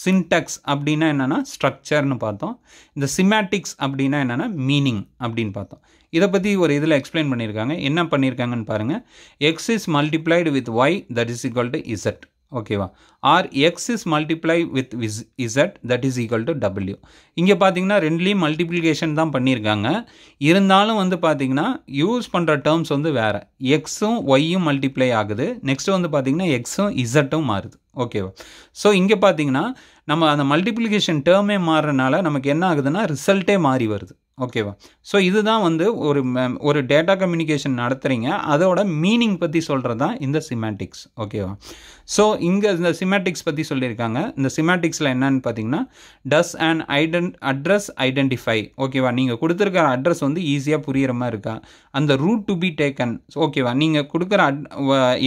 சின்டெக்ஸ் அப்படின்னா என்னென்னா ஸ்ட்ரக்சர்னு பார்த்தோம் இந்த சிமேட்டிக்ஸ் அப்படின்னா என்னென்னா மீனிங் அப்படின்னு பார்த்தோம் இதை பற்றி ஒரு இதில் எக்ஸ்பிளைன் பண்ணியிருக்காங்க என்ன பண்ணியிருக்காங்கன்னு பாருங்கள் X is multiplied with Y that is equal to Z ஓகேவா or X is multiply with with Z that is equal to W இங்கே பார்த்தீங்கன்னா ரெண்டுலேயும் மல்டிப்ளிகேஷன் தான் பண்ணியிருக்காங்க இருந்தாலும் வந்து பார்த்தீங்கன்னா யூஸ் பண்ணுற டேர்ம்ஸ் வந்து வேறு எக்ஸும் ஒய்யும் மல்டிப்ளை ஆகுது நெக்ஸ்ட்டு வந்து பார்த்தீங்கன்னா எக்ஸும் இசட்டும் மாறுது ஓகேவா ஸோ இங்கே பார்த்தீங்கன்னா நம்ம அந்த மல்டிப்ளிகேஷன் டேர்மே மாறுறனால நமக்கு என்ன ஆகுதுன்னா ரிசல்ட்டே மாறி வருது ஓகேவா ஸோ இதுதான் வந்து ஒரு ஒரு டேட்டா கம்யூனிகேஷன் நடத்துகிறீங்க அதோட மீனிங் பற்றி சொல்கிறது தான் இந்த சிமேட்டிக்ஸ் ஓகேவா ஸோ இங்கே இந்த சிமேட்டிக்ஸ் பற்றி சொல்லியிருக்காங்க இந்த சிமேட்டிக்ஸில் என்னன்னு பார்த்தீங்கன்னா டஸ் அண்ட் ஐடென்ட் அட்ரஸ் ஐடென்டிஃபை ஓகேவா நீங்கள் கொடுத்துருக்கிற அட்ரஸ் வந்து ஈஸியாக புரிகிற மாதிரி இருக்கா அந்த ரூட் டு பி டேக்கன் ஓகேவா நீங்கள் கொடுக்குற அட்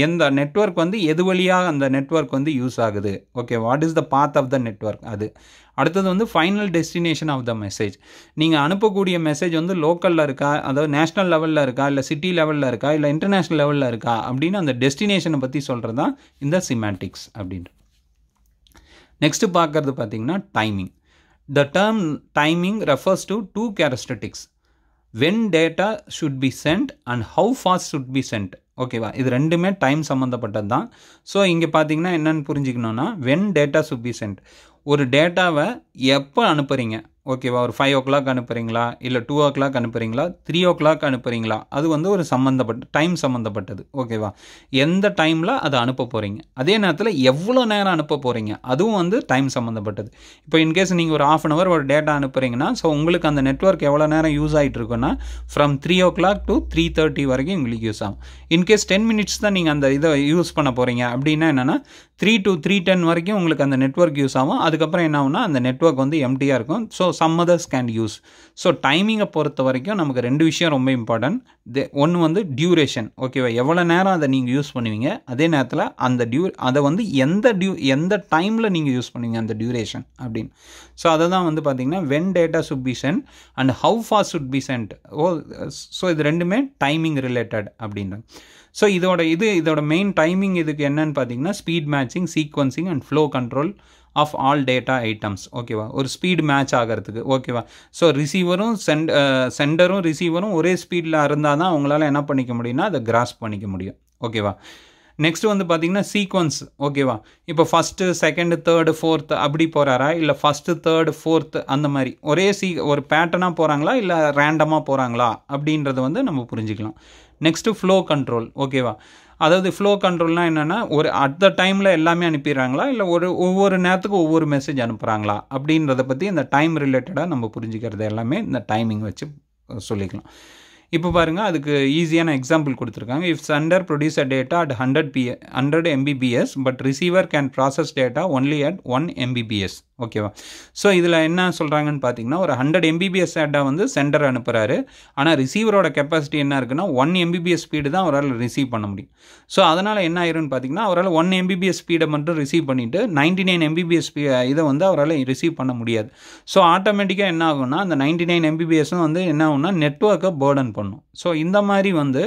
எந்த நெட்ஒர்க் வந்து எது வழியாக அந்த நெட்ஒர்க் வந்து யூஸ் ஆகுது okay what is the path of the network அது அடுத்தது வந்து final destination of the message நீங்கள் அனுப்பக்கூடிய மெசேஜ் வந்து லோக்கலில் இருக்கா அதாவது நேஷனல் லெவலில் இருக்கா இல்லை சிட்டி லெவலில் இருக்கா இல்லை இன்டர்நேஷ்னல் லெவலில் இருக்கா அப்படின்னு அந்த டெஸ்டினேஷனை பற்றி சொல்கிறது தான் இந்த சிமேட்டிக்ஸ் அப்படின்ட்டு நெக்ஸ்ட்டு பார்க்குறது பார்த்தீங்கன்னா timing the term timing refers to two characteristics when data should be sent and how fast should be sent ஓகேவா இது ரெண்டுமே டைம் சம்மந்தப்பட்டது தான் ஸோ இங்கே பார்த்தீங்கன்னா என்னென்னு புரிஞ்சுக்கணுன்னா வென் டேட்டா சுட் சென்ட் ஒரு டேட்டாவை எப்போ அனுப்புகிறீங்க ஓகேவா ஒரு ஃபைவ் ஓ கிளாக் அனுப்புகிறீங்களா இல்லை டூ ஓ கிளாக் அனுப்புகிறீங்களா த்ரீ ஓ கிளாக் அனுப்புகிறீங்களா அது வந்து ஒரு சம்மந்தப்பட்ட டைம் சம்மந்தப்பட்டது ஓகேவா எந்த டைமில் அதை அனுப்ப போகிறீங்க அதே நேரத்தில் எவ்வளோ நேரம் அனுப்ப போகிறீங்க அதுவும் வந்து டைம் சம்மந்தப்பட்டது இப்போ இன்கேஸ் நீங்கள் ஒரு ஆஃப் அன் ஹவர் ஒரு டேட்டா அனுப்புகிறீங்கன்னா ஸோ உங்களுக்கு அந்த நெட்ஒர்க் எவ்வளோ நேரம் யூஸ் ஆகிட்டு இருக்குன்னா from three o'clock to three thirty வரைக்கும் உங்களுக்கு யூஸ் ஆகும் இன்கேஸ் டென் மினிட்ஸ் தான் நீங்கள் அந்த இதை யூஸ் பண்ண போகிறீங்க அப்படின்னா என்னென்னா த்ரீ டு த்ரீ டென் வரைக்கும் உங்களுக்கு அந்த நெட்ஒர்க் யூஸ் ஆகும் அதுக்கப்புறம் என்ன ஆகுனா அந்த நெட்ஒர்க் வந்து எம்டியாக இருக்கும் so some others can use so டைமிங்கை பொறுத்த வரைக்கும் நமக்கு ரெண்டு விஷயம் ரொம்ப இம்பார்ட்டன்ட் தே ஒன்று வந்து டியூரேஷன் ஓகேவா எவ்வளோ நேரம் அதை நீங்கள் யூஸ் பண்ணுவீங்க அதே நேரத்தில் அந்த டியூ அதை வந்து எந்த டியூ எந்த டைமில் நீங்கள் யூஸ் பண்ணுவீங்க அந்த டியூரேஷன் அப்படின்னு ஸோ அதை தான் வந்து பார்த்தீங்கன்னா when data should be sent and how fast should be sent oh so இது ரெண்டுமே டைமிங் ரிலேட்டட் அப்படின்றது ஸோ இதோட இது இதோட மெயின் டைமிங் இதுக்கு என்னன்னு பார்த்தீங்கன்னா speed matching sequencing and flow control of all data items ஓகேவா ஒரு ஸ்பீட் மேட்ச் ஆகிறதுக்கு ஓகேவா ஸோ ரிசீவரும் சென்ட் சென்டரும் ரிசீவரும் ஒரே ஸ்பீடில் இருந்தால் தான் அவங்களால என்ன பண்ணிக்க முடியும்னா அதை கிராஸ் பண்ணிக்க முடியும் ஓகேவா நெக்ஸ்ட் வந்து பார்த்தீங்கன்னா சீக்வன்ஸ் ஓகேவா இப்போ ஃபஸ்ட்டு செகண்டு தேர்டு ஃபோர்த்து அப்படி போகிறாரா இல்லை ஃபஸ்ட்டு தேர்டு ஃபோர்த்து அந்த மாதிரி ஒரே சீ ஒரு பேட்டர்னாக போகிறாங்களா இல்லை ரேண்டமாக போகிறாங்களா அப்படின்றத வந்து நம்ம புரிஞ்சுக்கலாம் நெக்ஸ்ட்டு ஃப்ளோ கண்ட்ரோல் ஓகேவா அதாவது ஃப்ளோ கண்ட்ரோல்னால் என்னென்னா ஒரு அட் த டைமில் எல்லாமே அனுப்பிடுறாங்களா இல்லை ஒரு ஒவ்வொரு நேரத்துக்கு ஒவ்வொரு மெசேஜ் அனுப்புகிறாங்களா அப்படின்றத பற்றி இந்த டைம் ரிலேட்டடாக நம்ம புரிஞ்சுக்கிறது எல்லாமே இந்த டைமிங் வச்சு சொல்லிக்கலாம் இப்போ பாருங்கள் அதுக்கு ஈஸியான எக்ஸாம்பிள் கொடுத்துருக்காங்க if sender produce a data at hundred B hundred Mbps but receiver can process data only at one Mbps ஓகேவா ஸோ இதில் என்ன சொல்கிறாங்கன்னு பார்த்தீங்கன்னா ஒரு ஹண்ட்ரட் எம்பிபிஎஸ் ஆட்டாக வந்து சென்டர் அனுப்புகிறாரு ஆனால் ரிசீவரோட கெப்பாசிட்டி என்ன இருக்குன்னா ஒன் எம்பிபிஎஸ் ஸ்பீடு தான் அவரால் ரிசீவ் பண்ண முடியும் ஸோ அதனால் என்ன ஆயிரும்னு பார்த்தீங்கன்னா அவரால் ஒன் எம்பிபிஎஸ் ஸ்பீடை மட்டும் ரிசீவ் பண்ணிவிட்டு நைன்டி நைன் எம்பிபிஎஸ் இதை வந்து அவரால் ரிசீவ் பண்ண முடியாது ஸோ ஆட்டோமேட்டிக்காக என்ன ஆகும்னா அந்த நைன்டி நைன் எம்பிபிஎஸும் வந்து என்ன ஆகும்னா நெட்ஒர்க்கை பேர்டன் பண்ணும் ஸோ இந்த மாதிரி வந்து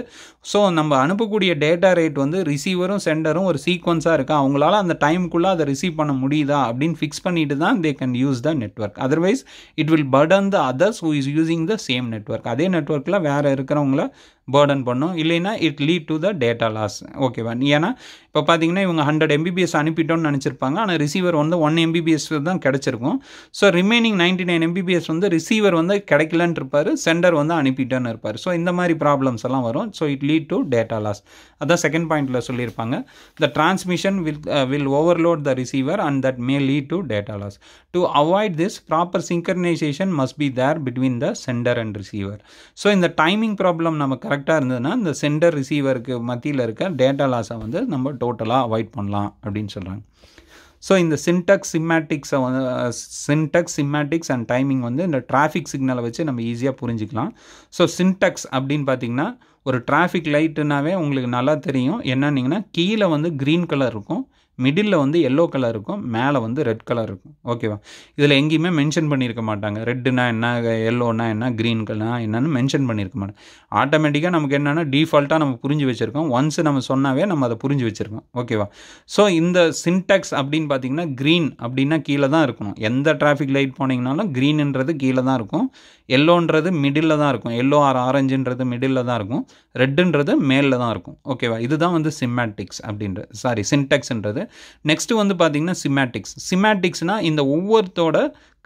ஸோ நம்ம அனுப்பக்கூடிய டேட்டா ரேட் வந்து ரிசீவரும் சென்டரும் ஒரு சீக்வன்ஸாக இருக்கா அவங்களால அந்த டைமுக்குள்ளே அதை ரிசீவ் பண்ண முடியுதா அப்படின்னு ஃபிக்ஸ் பண்ணிட்டு தான் they can use the network otherwise it will burden the others who is using the same network அதே நெட்ஒர்க்கில் வேறு இருக்கிறவங்கள பேர்டன் பண்ணும் இல்லைன்னா it lead to the data loss ஓகேவா ஏன்னா இப்போ பார்த்தீங்கன்னா இவங்க ஹண்ட்ரட் எம்பிபிஎஸ் அனுப்பிட்டோன்னு நினச்சிருப்பாங்க ஆனால் ரிசீவர் வந்து ஒன் எம்பிபிஎஸ் தான் கிடச்சிருக்கும் so remaining ninety nine Mbps வந்து ரிசீவர் வந்து கிடைக்கலன்ட்டு இருப்பார் சென்டர் வந்து அனுப்பிட்டேன்னு இருப்பார் ஸோ இந்த மாதிரி ப்ராப்ளம்ஸ் எல்லாம் வரும் so it lead to data loss அதான் செகண்ட் பாயிண்ட்டில் சொல்லியிருப்பாங்க the transmission will will overload the receiver and that may lead to data loss to avoid this proper synchronisation must be there between the sender and receiver so இந்த டைமிங் ப்ராப்ளம் நமக்கு கரெக்டாக இருந்ததுன்னா இந்த சென்டர் ரிசீவருக்கு மத்தியில் இருக்க டேட்டா லாஸை வந்து நம்ம டோட்டலாக அவாய்ட் பண்ணலாம் அப்படின்னு சொல்கிறாங்க ஸோ இந்த சின்டெக்ஸ் சிம்மேட்டிக்ஸை வந்து சின்டெக்ஸ் சிம்மேட்டிக்ஸ் அண்ட் டைமிங் வந்து இந்த டிராஃபிக் சிக்னலை வச்சு நம்ம ஈஸியாக புரிஞ்சிக்கலாம் ஸோ சின்டெக்ஸ் அப்படின்னு பார்த்தீங்கன்னா ஒரு டிராஃபிக் லைட்டுனாவே உங்களுக்கு நல்லா தெரியும் என்னன்னீங்கன்னா கீழே வந்து க்ரீன் கலர் இருக்கும் மிடில் வந்து எல்லோ கலர் இருக்கும் மேலே வந்து ரெட் கலர் இருக்கும் ஓகேவா இதில் எங்கேயுமே மென்ஷன் பண்ணியிருக்க மாட்டாங்க ரெட்டுனா என்ன எல்லோனா என்ன க்ரீன் கலர்னா என்னன்னு மென்ஷன் பண்ணியிருக்க மாட்டாங்க ஆட்டோமேட்டிக்காக நமக்கு என்னென்னா டிஃபால்ட்டாக நம்ம புரிஞ்சு வச்சுருக்கோம் ஒன்ஸ் நம்ம சொன்னாவே நம்ம அதை புரிஞ்சு வச்சுருக்கோம் ஓகேவா ஸோ இந்த சின்டெக்ஸ் அப்படின்னு பார்த்தீங்கன்னா க்ரீன் அப்படின்னா கீழே தான் இருக்கணும் எந்த டிராஃபிக் லைட் போனீங்கனாலும் க்ரீனுன்றது கீழே தான் இருக்கும் எல்லோன்றது மிடில் தான் இருக்கும் எல்லோ ஆர் ஆரஞ்சுன்றது மிடில் தான் இருக்கும் ரெட்டுன்றது மேலில் தான் இருக்கும் ஓகேவா இதுதான் வந்து சிம்மேட்டிக்ஸ் அப்படின்ற சாரி சின்டெக்ஸ்ன்றது நெக்ஸ்ட்டு வந்து பார்த்திங்கன்னா சிம்மேட்டிக்ஸ் சிமேட்டிக்ஸ்னால் இந்த ஒவ்வொருத்தோட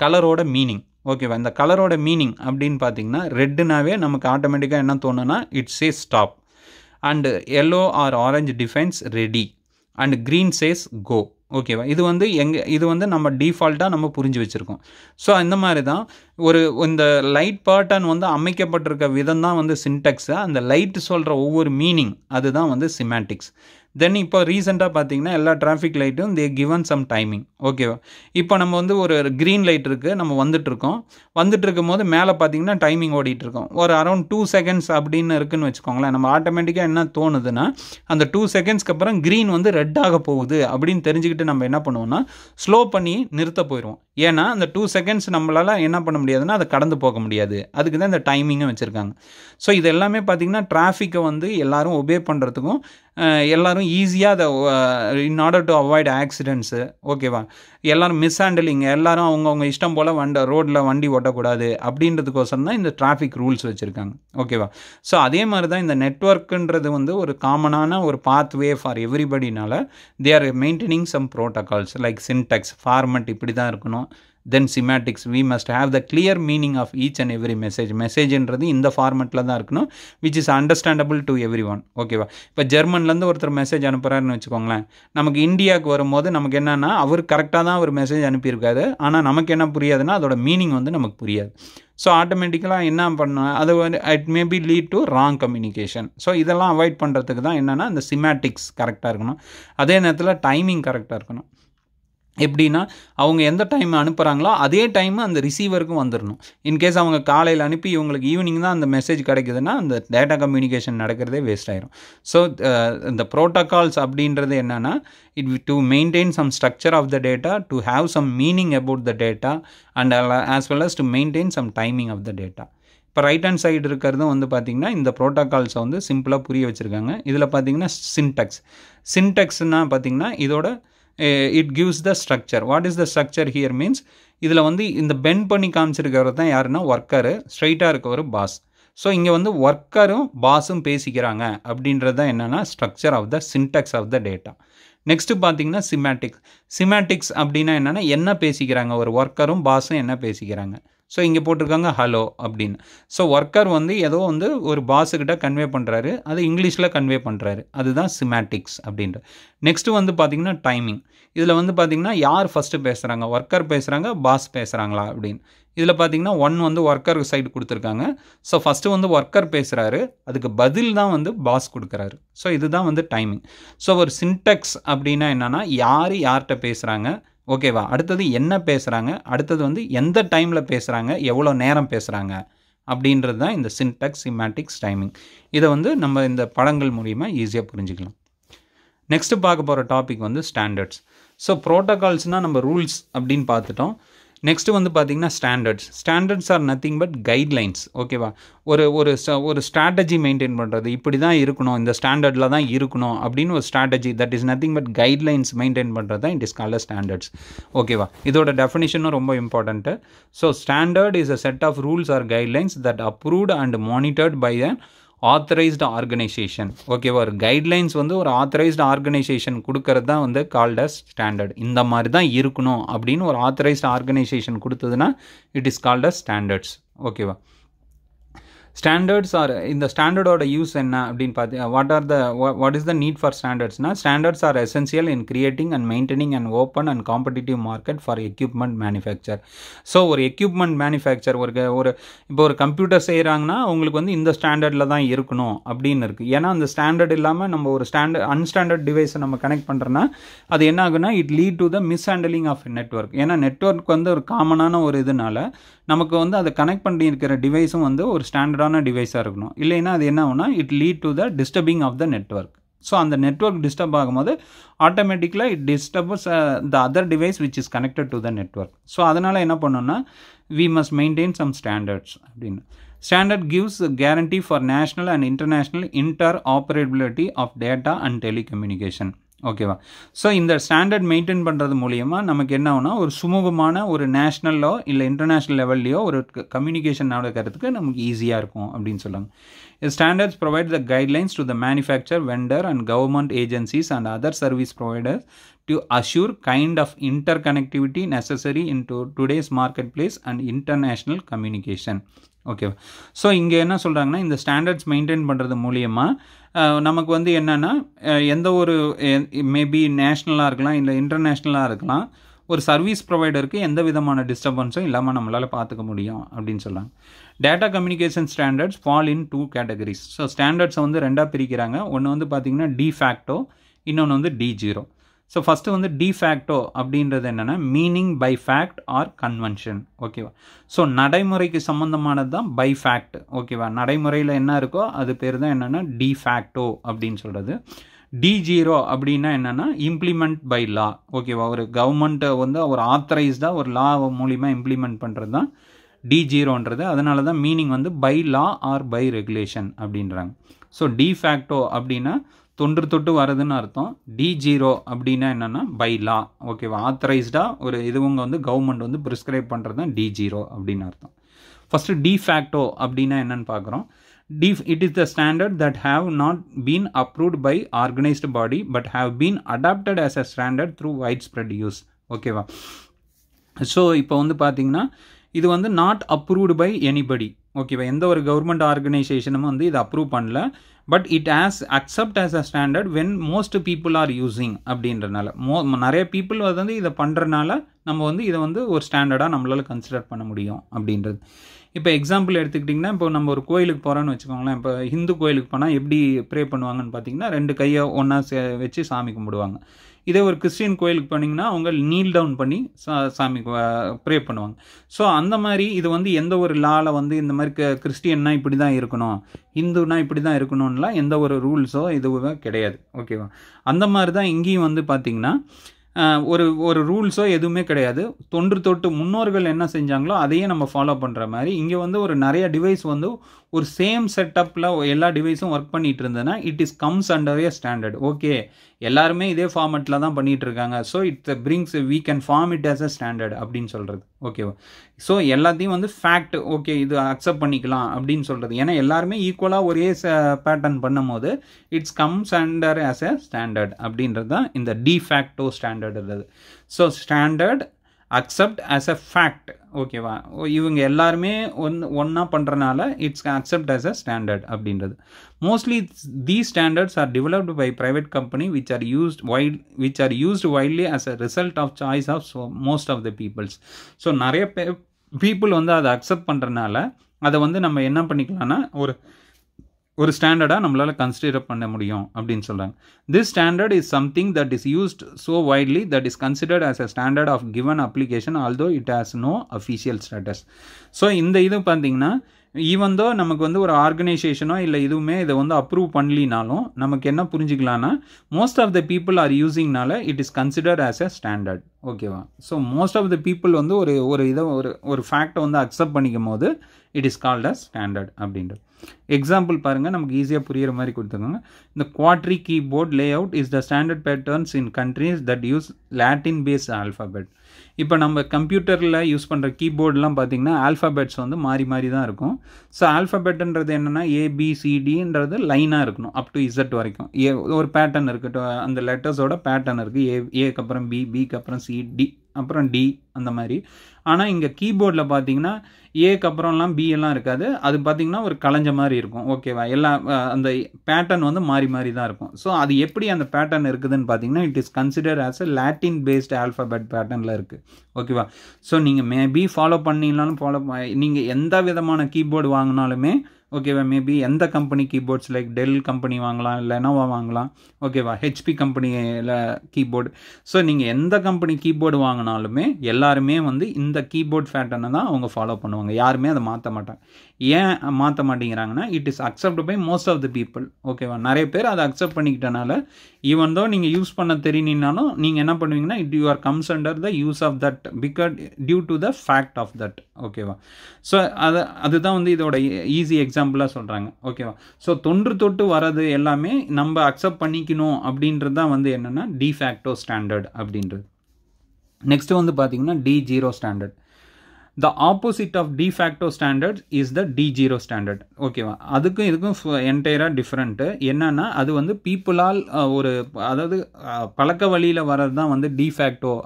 கலரோட மீனிங் ஓகேவா இந்த கலரோட மீனிங் அப்படின்னு பார்த்தீங்கன்னா ரெட்டுனாவே நமக்கு ஆட்டோமேட்டிக்காக என்ன தோணுன்னா it's say stop and yellow or orange defines ready and green says go ஓகேவா இது வந்து எங்கே இது வந்து நம்ம டிஃபால்ட்டாக நம்ம புரிஞ்சு வச்சுருக்கோம் ஸோ இந்த மாதிரி தான் ஒரு இந்த லைட் பேட்டர்ன் வந்து அமைக்கப்பட்டிருக்க விதம் தான் வந்து சின்டெக்ஸு அந்த லைட் சொல்கிற ஒவ்வொரு மீனிங் அதுதான் வந்து சிமேட்டிக்ஸ் தென் இப்போ ரீசெண்டாக பார்த்தீங்கன்னா எல்லா டிராஃபிக் லைட்டும் தே கிவன் சம் டைமிங் ஓகேவா இப்போ நம்ம வந்து ஒரு க்ரீன் லைட் இருக்குது நம்ம வந்துட்டுருக்கோம் வந்துட்டு இருக்கும் போது மேலே பார்த்தீங்கன்னா டைமிங் ஓடிட்டுருக்கோம் ஒரு அரௌண்ட் டூ செகண்ட்ஸ் அப்படின்னு இருக்குன்னு வச்சுக்கோங்களேன் நம்ம ஆட்டோமேட்டிக்காக என்ன தோணுதுன்னா அந்த டூ செகண்ட்ஸ்க்கு அப்புறம் க்ரீன் வந்து ரெட்டாக போகுது அப்படின்னு தெரிஞ்சுக்கிட்டு நம்ம என்ன பண்ணுவோம்னா ஸ்லோ பண்ணி நிறுத்த போயிடுவோம் ஏன்னா அந்த டூ செகண்ட்ஸ் நம்மளால் என்ன பண்ண முடியாதுன்னா அதை கடந்து போக முடியாது அதுக்கு தான் இந்த டைமிங்கும் வச்சுருக்காங்க ஸோ இது எல்லாமே பார்த்திங்கன்னா டிராஃபிக்கை வந்து எல்லோரும் ஒபே பண்ணுறதுக்கும் எல்லோரும் ஈஸியாக அதை in order to avoid accidents ஓகேவா எல்லோரும் மிஸ் ஹேண்டிலிங் எல்லோரும் அவங்கவுங்க இஷ்டம் போல் வண்ட ரோட்டில் வண்டி ஓட்டக்கூடாது அப்படின்றதுக்கோசரம் தான் இந்த டிராஃபிக் ரூல்ஸ் வச்சுருக்காங்க ஓகேவா ஸோ அதே மாதிரி தான் இந்த நெட்ஒர்க்குன்றது வந்து ஒரு காமனான ஒரு பாத்வே ஃபார் எவ்ரிபடினால they are maintaining some protocols like syntax format இப்படி தான் இருக்கணும் then semantics we must have the clear meaning of each and every message மெசேஜ்ன்றது இந்த ஃபார்மெட்டில் தான் இருக்கணும் which is understandable to everyone ஓகேவா இப்போ ஜெர்மன்லேருந்து ஒருத்தர் மெசேஜ் அனுப்புகிறாருன்னு வச்சுக்கோங்களேன் நமக்கு இந்தியாவுக்கு வரும்போது நமக்கு என்னென்னா அவர் கரெக்டாக தான் அவர் மெசேஜ் அனுப்பியிருக்காரு ஆனால் நமக்கு என்ன புரியாதுன்னா அதோட மீனிங் வந்து நமக்கு புரியாது ஸோ ஆட்டோமேட்டிக்கலாக என்ன பண்ணணும் அது வந்து it may be lead to wrong communication so இதெல்லாம் அவாய்ட் பண்ணுறதுக்கு தான் என்னென்னா அந்த சிமேட்டிக்ஸ் கரெக்டாக இருக்கணும் அதே நேரத்தில் டைமிங் கரெக்டாக இருக்கணும் எப்படின்னா அவங்க எந்த டைம் அனுப்புகிறாங்களோ அதே டைம் அந்த ரிசீவருக்கும் வந்துடணும் இன்கேஸ் அவங்க காலையில் அனுப்பி இவங்களுக்கு ஈவினிங் தான் அந்த மெசேஜ் கிடைக்குதுன்னா அந்த டேட்டா கம்யூனிகேஷன் நடக்கிறதே வேஸ்ட் ஆயிரும் ஸோ இந்த ப்ரோட்டோக்கால்ஸ் அப்படின்றது என்னென்னா it to maintain some structure of the data to have some meaning about the data and as well as to maintain some timing of the data இப்போ ரைட் ஹேண்ட் சைடு இருக்கிறதும் வந்து பார்த்திங்கன்னா இந்த ப்ரோட்டோக்கால்ஸை வந்து சிம்பிளாக புரிய வச்சுருக்காங்க இதில் பார்த்திங்கன்னா சின்டெக்ஸ் சின்டெக்ஸ்னால் பார்த்திங்கன்னா இதோட it gives the structure what is the structure here means இதில் வந்து இந்த பெண்ட் பண்ணி காமிச்சிருக்கிறவர் தான் யாருன்னா ஒர்க்கரு ஸ்ட்ரைட்டாக இருக்கவர் பாஸ் ஸோ இங்கே வந்து ஒர்க்கரும் பாஸும் பேசிக்கிறாங்க அப்படின்றது தான் என்னென்னா structure of the syntax of the data next பார்த்தீங்கன்னா சிமேட்டிக்ஸ் சிமேட்டிக்ஸ் அப்படின்னா என்னென்னா என்ன பேசிக்கிறாங்க ஒரு ஒர்க்கரும் பாஸும் என்ன பேசிக்கிறாங்க ஸோ இங்கே போட்டிருக்காங்க ஹலோ அப்படின்னு ஸோ ஒர்க்கர் வந்து ஏதோ வந்து ஒரு பாஸுக்கிட்ட கன்வே பண்ணுறாரு அது இங்கிலீஷில் கன்வே பண்ணுறாரு அதுதான் சிமேட்டிக்ஸ் அப்படின்ற நெக்ஸ்ட்டு வந்து பார்த்திங்கன்னா டைமிங் இதில் வந்து பார்த்திங்கன்னா யார் ஃபஸ்ட்டு பேசுகிறாங்க ஒர்க்கர் பேசுகிறாங்க பாஸ் பேசுகிறாங்களா அப்படின்னு இதில் பார்த்தீங்கன்னா ஒன் வந்து ஒர்க்கர் சைடு கொடுத்துருக்காங்க ஸோ ஃபஸ்ட்டு வந்து ஒர்க்கர் பேசுகிறாரு அதுக்கு பதில் தான் வந்து பாஸ் கொடுக்குறாரு ஸோ இதுதான் வந்து டைமிங் ஸோ ஒரு சின்டெக்ஸ் அப்படின்னா என்னென்னா யார் யார்கிட்ட பேசுகிறாங்க ஓகேவா அடுத்தது என்ன பேசுகிறாங்க அடுத்தது வந்து எந்த டைமில் பேசுகிறாங்க எவ்வளோ நேரம் பேசுகிறாங்க அப்படின்றது தான் இந்த சின்டெக்ஸ் சிமேட்டிக்ஸ் டைமிங் இதை வந்து நம்ம இந்த படங்கள் மூலிமா ஈஸியாக புரிஞ்சுக்கலாம் நெக்ஸ்ட்டு பார்க்க போகிற டாபிக் வந்து ஸ்டாண்டர்ட்ஸ் ஸோ ப்ரோட்டோகால்ஸ்னால் நம்ம ரூல்ஸ் அப்படின்னு பார்த்துட்டோம் நெக்ஸ்ட்டு வந்து பார்த்தீங்கன்னா standards standards are nothing but guidelines ஓகேவா ஒரு ஒரு ஒரு ஸ்ட்ராட்டஜி மெயின்டைன் பண்ணுறது இப்படி தான் இருக்கணும் இந்த ஸ்டாண்டர்டில் தான் இருக்கணும் அப்படின்னு ஒரு strategy that is nothing but guidelines maintain பண்ணுறது தான் இட் இஸ் கால ஸ்டாண்டர்ட்ஸ் ஓகேவா இதோட டெஃபினிஷனும் ரொம்ப important so standard is a set of rules or guidelines that approved and monitored by and authorised organisation ஓகேவா ஒரு கைட்லைன்ஸ் வந்து ஒரு ஆத்தரைஸ்டு ஆர்கனைசேஷன் கொடுக்கறது தான் வந்து கால்ட் அஸ் ஸ்டாண்டர்ட் இந்த மாதிரி தான் இருக்கணும் அப்படின்னு ஒரு ஆத்தரைஸ்டு ஆர்கனைசேஷன் கொடுத்ததுன்னா it is called as standards ஓகேவா ஸ்டாண்டர்ட்ஸ் ஆர் இந்த ஸ்டாண்டர்டோட யூஸ் என்ன அப்படின்னு பார்த்து what are the what is the need for ஸ்டாண்டர்ட்ஸ்னா standards are essential in creating and maintaining and open and competitive market for equipment manufacture so ஒரு எக்யூப்மெண்ட் மேனுஃபேக்சர் ஒரு ஒரு இப்போ ஒரு கம்ப்யூட்டர் செய்கிறாங்கன்னா அவங்களுக்கு வந்து இந்த ஸ்டாண்டர்டில் தான் இருக்கணும் அப்படின்னு இருக்குது ஏன்னா அந்த ஸ்டாண்டர்ட் இல்லாமல் நம்ம ஒரு ஸ்டாண்டர்ட் அன்ஸ்டாண்டர்ட் டிவைஸை நம்ம கனெக்ட் பண்ணுறோன்னா அது என்ன ஆகுனா it lead to the mishandling of network ஏன்னா நெட்ஒர்க் வந்து ஒரு காமனான ஒரு இதனால நமக்கு வந்து அதை கனெக்ட் பண்ணி இருக்கிற டிவைஸும் வந்து ஒரு ஸ்டாண்டர்டான டிவைஸாக இருக்கணும் இல்லைன்னா அது என்ன ஆகுனா it lead to the disturbing of the network so அந்த நெட்ஒர்க் டிஸ்டர்ப் ஆகும்போது ஆட்டோமேட்டிக்கலாக it disturbs the other device which is connected to the network so அதனால் என்ன பண்ணோன்னா we must maintain some standards அப்படின்னு standard gives guarantee for national and international interoperability of data and telecommunication ஓகேவா ஸோ இந்த ஸ்டாண்டர்ட் மெயின்டைன் பண்ணுறது மூலியமாக நமக்கு என்ன ஆகுனா ஒரு சுமூகமான ஒரு நேஷ்னலோ இல்லை இன்டர்நேஷ்னல் லெவல்லையோ ஒரு கம்யூனிகேஷன் நடக்கிறதுக்கு நமக்கு ஈஸியாக இருக்கும் அப்படின்னு சொல்லுவாங்க standards provide the guidelines to the manufacture vendor and government agencies and other service providers to assure kind of interconnectivity necessary in to today's market place and international communication ஓகேவா ஸோ இங்கே என்ன சொல்கிறாங்கன்னா இந்த ஸ்டாண்டர்ட்ஸ் மெயின்டைன் பண்ணுறது மூலியமாக நமக்கு வந்து என்னென்னா எந்த ஒரு மேபி நேஷ்னலாக இருக்கலாம் இல்லை இன்டர்நேஷ்னலாக இருக்கலாம் ஒரு சர்வீஸ் ப்ரொவைடருக்கு எந்த விதமான டிஸ்டர்பன்ஸும் இல்லாமல் நம்மளால் பார்த்துக்க முடியும் அப்படின்னு சொல்கிறாங்க data communication standards fall in two categories so ஸ்டாண்டர்ட்ஸை வந்து ரெண்டாக பிரிக்கிறாங்க ஒன்று வந்து பார்த்திங்கன்னா டி ஃபேக்டோ இன்னொன்று வந்து டி ஜீரோ ஸோ ஃபஸ்ட்டு வந்து டிஃபேக்டோ அப்படின்றது என்னென்னா meaning by fact or convention ஓகேவா ஸோ நடைமுறைக்கு சம்மந்தமானது தான் பை ஃபேக்ட் ஓகேவா நடைமுறையில் என்ன இருக்கோ அது பேர் தான் என்னென்னா டிஃபேக்டோ அப்படின்னு சொல்கிறது டி ஜீரோ அப்படின்னா என்னென்னா இம்ப்ளிமெண்ட் பை லா ஓகேவா ஒரு கவர்மெண்ட்டை வந்து ஒரு ஆத்தரைஸ்டாக ஒரு லா மூலிமா இம்ப்ளிமெண்ட் பண்ணுறது தான் டி ஜீரோன்றது அதனால தான் மீனிங் வந்து by law or by regulation அப்படின்றாங்க ஸோ டிஃபேக்டோ அப்படின்னா தொன்று தொட்டு வருதுன்னு அர்த்தம் டி ஜீரோ அப்படின்னா என்னென்னா பை லா ஓகேவா ஆத்தரைஸ்டாக ஒரு இதுவங்க வந்து கவர்மெண்ட் வந்து ப்ரிஸ்கிரைப் பண்ணுறது தான் டி ஜீரோ அப்படின்னு அர்த்தம் ஃபஸ்ட்டு டி ஃபேக்டோ அப்படின்னா என்னென்னு பார்க்குறோம் டி it is the standard that have not been approved by organised body but have been adapted as a standard through wide spread use ஓகேவா ஸோ இப்போ வந்து பார்த்தீங்கன்னா இது வந்து நாட் அப்ரூவ்டு பை எனிபடி ஓகேவா எந்த ஒரு கவர்மெண்ட் ஆர்கனைசேஷனும் வந்து இதை அப்ரூவ் பண்ணல but it as accept as a standard when most people are using அப்படின்றனால மோ நிறைய பீப்புள் வந்து இதை பண்ணுறனால நம்ம வந்து இதை வந்து ஒரு ஸ்டாண்டர்டாக நம்மளால் கன்சிடர் பண்ண முடியும் அப்படின்றது இப்போ எக்ஸாம்பிள் எடுத்துக்கிட்டிங்கன்னா இப்போ நம்ம ஒரு கோயிலுக்கு போகிறோன்னு வச்சுக்கோங்களேன் இப்போ ஹிந்து கோயிலுக்கு போனால் எப்படி ப்ரே பண்ணுவாங்கன்னு பார்த்தீங்கன்னா ரெண்டு கையை ஒன்றா சே வச்சு சாமி கும்பிடுவாங்க இதே ஒரு கிறிஸ்டின் கோயிலுக்கு போனீங்கன்னா அவங்க நீல் டவுன் பண்ணி சா சாமி ப்ரே பண்ணுவாங்க ஸோ அந்த மாதிரி இது வந்து எந்த ஒரு லாவில் வந்து இந்த மாதிரி க கிறிஸ்டியன்னா இப்படி தான் இருக்கணும் ஹிந்துனா இப்படி தான் இருக்கணும்லாம் எந்த ஒரு ரூல்ஸோ இதுவும் கிடையாது ஓகேவா அந்த மாதிரி தான் இங்கேயும் வந்து பார்த்திங்கன்னா ஒரு ஒரு ரூல்ஸோ எதுவுமே கிடையாது தொன்று தொட்டு முன்னோர்கள் என்ன செஞ்சாங்களோ அதையே நம்ம ஃபாலோ பண்ணுற மாதிரி இங்கே வந்து ஒரு நிறைய டிவைஸ் வந்து ஒரு சேம் செட்டப்பில் எல்லா டிவைஸும் ஒர்க் பண்ணிகிட்டு இருந்ததுன்னா it is comes under a standard okay எல்லாருமே இதே ஃபார்மெட்டில் தான் பண்ணிகிட்டு இருக்காங்க so it brings we can form it as a standard அப்படின்னு சொல்கிறது ஓகேவா ஸோ எல்லாத்தையும் வந்து ஃபேக்ட் ஓகே இது அக்செப்ட் பண்ணிக்கலாம் அப்படின்னு சொல்கிறது ஏன்னா எல்லாருமே ஈக்குவலாக ஒரே பேட்டர்ன் பண்ணும்போது it's comes under as a standard அப்படின்றது தான் இந்த டிஃபேக்டோ ஸ்டாண்டர்டுன்றது so standard accept as a fact ஓகேவா இவங்க எல்லாருமே ஒன் ஒன்றா பண்ணுறனால it's accept as a standard அப்படின்றது mostly the standards are developed by private company which are used wide which are used widely as a result of choice of so most of the peoples so நிறைய பீப்புள் வந்து அதை அக்செப்ட் பண்ணுறனால அதை வந்து நம்ம என்ன பண்ணிக்கலாம்னா ஒரு ஒரு ஸ்டாண்டர்டாக நம்மளால் கன்சிடர் பண்ண முடியும் அப்படின்னு சொல்கிறாங்க this standard is something that is used so widely that is considered as a standard of given application although it has no official status so இந்த இது பார்த்திங்கன்னா ஈவந்தோ நமக்கு வந்து ஒரு ஆர்கனைசேஷனோ இல்லை இதுவுமே இதை வந்து அப்ரூவ் பண்ணலினாலும் நமக்கு என்ன புரிஞ்சுக்கலான்னா most of the people are யூஸிங்னால it is considered as a standard ஓகேவா so most of the people வந்து ஒரு ஒரு இதை ஒரு ஒரு ஃபேக்டை வந்து அக்செப்ட் பண்ணிக்கும் போது it is called a standard அப்படின்றது எக்ஸாம்பிள் பாருங்கள் நமக்கு ஈஸியாக புரிகிற மாதிரி கொடுத்துருக்காங்க இந்த QWERTY keyboard layout is the standard patterns in countries that use Latin base alphabet இப்போ நம்ம கம்ப்யூட்டரில் யூஸ் பண்ணுற கீபோர்டெலாம் பார்த்திங்கன்னா ஆல்ஃபாபெட்ஸ் வந்து மாறி மாறி தான் இருக்கும் ஸோ ஆல்ஃபாபெட்டுன்றது என்னென்னா ஏபிசிடின்றது லைனாக இருக்கணும் அப் டு இசட் வரைக்கும் ஏ ஒரு பேட்டர்ன் இருக்கட்டும் அந்த லெட்டர்ஸோட பேட்டர்ன் இருக்குது ஏ ஏக்கு அப்புறம் பி பிக்கு அப்புறம் சி டி அப்புறம் டி அந்த மாதிரி ஆனால் இங்கே கீபோர்டில் பார்த்தீங்கன்னா ஏக்கு அப்புறம்லாம் பி எல்லாம் இருக்காது அது பார்த்தீங்கன்னா ஒரு கலைஞ்ச மாதிரி இருக்கும் ஓகேவா எல்லா அந்த பேட்டர்ன் வந்து மாறி மாறி தான் இருக்கும் ஸோ அது எப்படி அந்த பேட்டர்ன் இருக்குதுன்னு பார்த்தீங்கன்னா it is consider as a Latin based alphabet பேட்டர்னில் இருக்குது ஓகேவா ஸோ நீங்கள் மேபி ஃபாலோ பண்ணிங்கனாலும் ஃபாலோ நீங்கள் எந்த விதமான கீபோர்டு வாங்கினாலுமே ஓகேவா மேபி எந்த company keyboards like Dell company வாங்கலாம் லெனோவா வாங்கலாம் ஓகேவா ஹெச்பி கம்பெனியில் கீபோர்டு ஸோ நீங்கள் எந்த கம்பெனி கீபோர்டு வாங்கினாலுமே எல்லாருமே வந்து இந்த கீபோர்ட் ஃபேட்டனை தான் அவங்க ஃபாலோ பண்ணுவாங்க யாருமே அதை மாற்ற மாட்டாங்க ஏன் மாற்ற மாட்டேங்கிறாங்கன்னா it is accept by most of the people ஓகேவா நிறைய பேர் அதை அக்செப்ட் பண்ணிக்கிட்டனால ஈவன் தோ நீங்கள் யூஸ் பண்ண தெரியினாலும் நீங்கள் என்ன பண்ணுவீங்கன்னா it you are comes under the use of that because due to the fact of that ஓகேவா ஸோ அதை அதுதான் வந்து இதோட ஈஸி எக்ஸாம்பிளாக சொல்கிறாங்க ஓகேவா ஸோ தொன்று தொட்டு வர்றது எல்லாமே நம்ம அக்செப்ட் பண்ணிக்கணும் அப்படின்றது தான் வந்து என்னென்னா டிஃபேக்டோ ஸ்டாண்டர்ட் அப்படின்றது நெக்ஸ்ட்டு வந்து பார்த்திங்கன்னா de jure standard the opposite of de facto standard is the de jure standard ஓகேவா அதுக்கும் இதுக்கும் என்டையராக டிஃப்ரெண்ட்டு என்னென்னா அது வந்து பீப்புளால் ஒரு அதாவது பழக்க வழியில் வர்றது தான் வந்து டி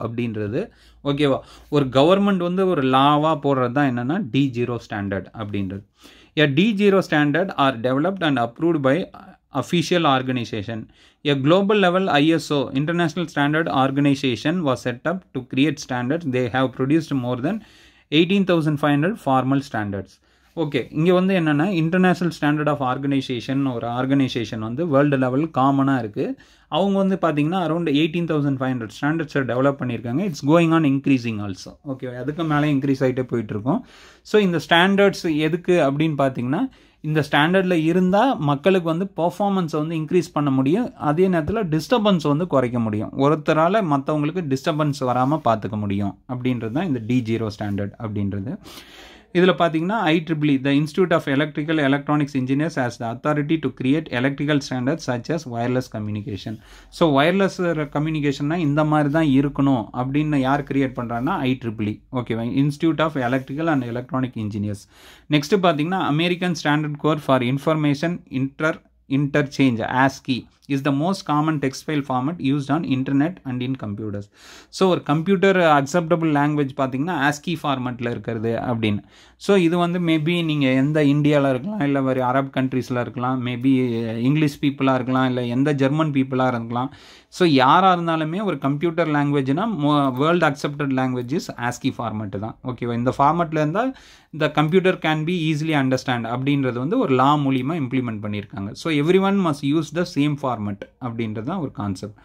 அப்படின்றது ஓகேவா ஒரு கவர்மெண்ட் வந்து ஒரு லாவாக போடுறது தான் என்னென்னா டி ஜீரோ ஸ்டாண்டர்ட் அப்படின்றது a de jure standard are developed and approved by official organisation A global level ISO International standard organisation was set up to create standard they They have more more eighteen thousand five hundred formal standards okay இங்கே வந்து என்னென்னா இன்டர்நேஷ்னல் ஸ்டாண்டர்ட் ஆஃப் ஆர்கனைசேஷன் ஒரு ஆர்கனைசேஷன் வந்து வேர்ல்டு லெவல் காமனாக இருக்குது அவங்க வந்து பார்த்தீங்கன்னா around eighteen thousand five hundred ஸ்டாண்டர்ட்ஸை டெவலப் பண்ணியிருக்காங்க it's going on increasing also okay அதுக்கு மேலே இன்க்ரீஸ் ஆகிட்டே போயிட்டுருக்கோம் ஸோ இந்த ஸ்டாண்டர்ட்ஸ் எதுக்கு அப்படின்னு பார்த்தீங்கன்னா இந்த ஸ்டாண்டர்டில் இருந்தால் மக்களுக்கு வந்து பர்ஃபார்மன்ஸை வந்து இன்க்ரீஸ் பண்ண முடியும் அதே நேரத்தில் டிஸ்டர்பன்ஸ் வந்து குறைக்க முடியும் ஒருத்தரால் மற்றவங்களுக்கு டிஸ்டர்பன்ஸ் வராமல் பார்த்துக்க முடியும் அப்படின்றது தான் இந்த டி ஜீரோ ஸ்டாண்டர்ட் அப்படின்றது இதில் பார்த்தீங்கன்னா ஐட்ரிபிளி the Institute of Electrical Electronics Engineers as the authority to create electrical standard such as wireless communication so wireless கம்யூனிகேஷன்னா இந்த மாதிரி தான் இருக்கணும் அப்படின்னு யார் கிரியேட் பண்ணுறாங்கன்னா ஐட்ரிபிளி ஓகேவா Institute of Electrical and Electronic Engineers next பார்த்தீங்கன்னா American Standard Code for Information inter Interchange ASCII is the most common text file format format on internet and in computers so ஒரு கம்ப்யூட்டர் அக்செப்டபுள் லாங்குவேஜ் பார்த்தீங்கன்னா ஆஸ்கி ஃபார்மெட்டில் இருக்கிறது அப்படின்னு ஸோ இது வந்து மேபி நீங்கள் எந்த இந்தியாவில் இருக்கலாம் இல்லை வேறு அரப் கண்ட்ரீஸில் இருக்கலாம் மேபி இங்கிலீஷ் பீப்புளாக இருக்கலாம் இல்லை எந்த ஜெர்மன் பீப்புளாக இருக்கலாம் ஸோ யாராக இருந்தாலுமே ஒரு கம்ப்யூட்டர் லாங்குவேஜ்னா world accepted languages ASCII format தான் ஓகேவா இந்த ஃபார்மெட்டில் இருந்தால் இந்த computer can be easily understand அப்படின்றது வந்து ஒரு லா மூலியமாக இம்ப்ளிமெண்ட் பண்ணியிருக்காங்க so everyone must use the same form format அப்படின்றது தான் ஒரு கான்செப்ட்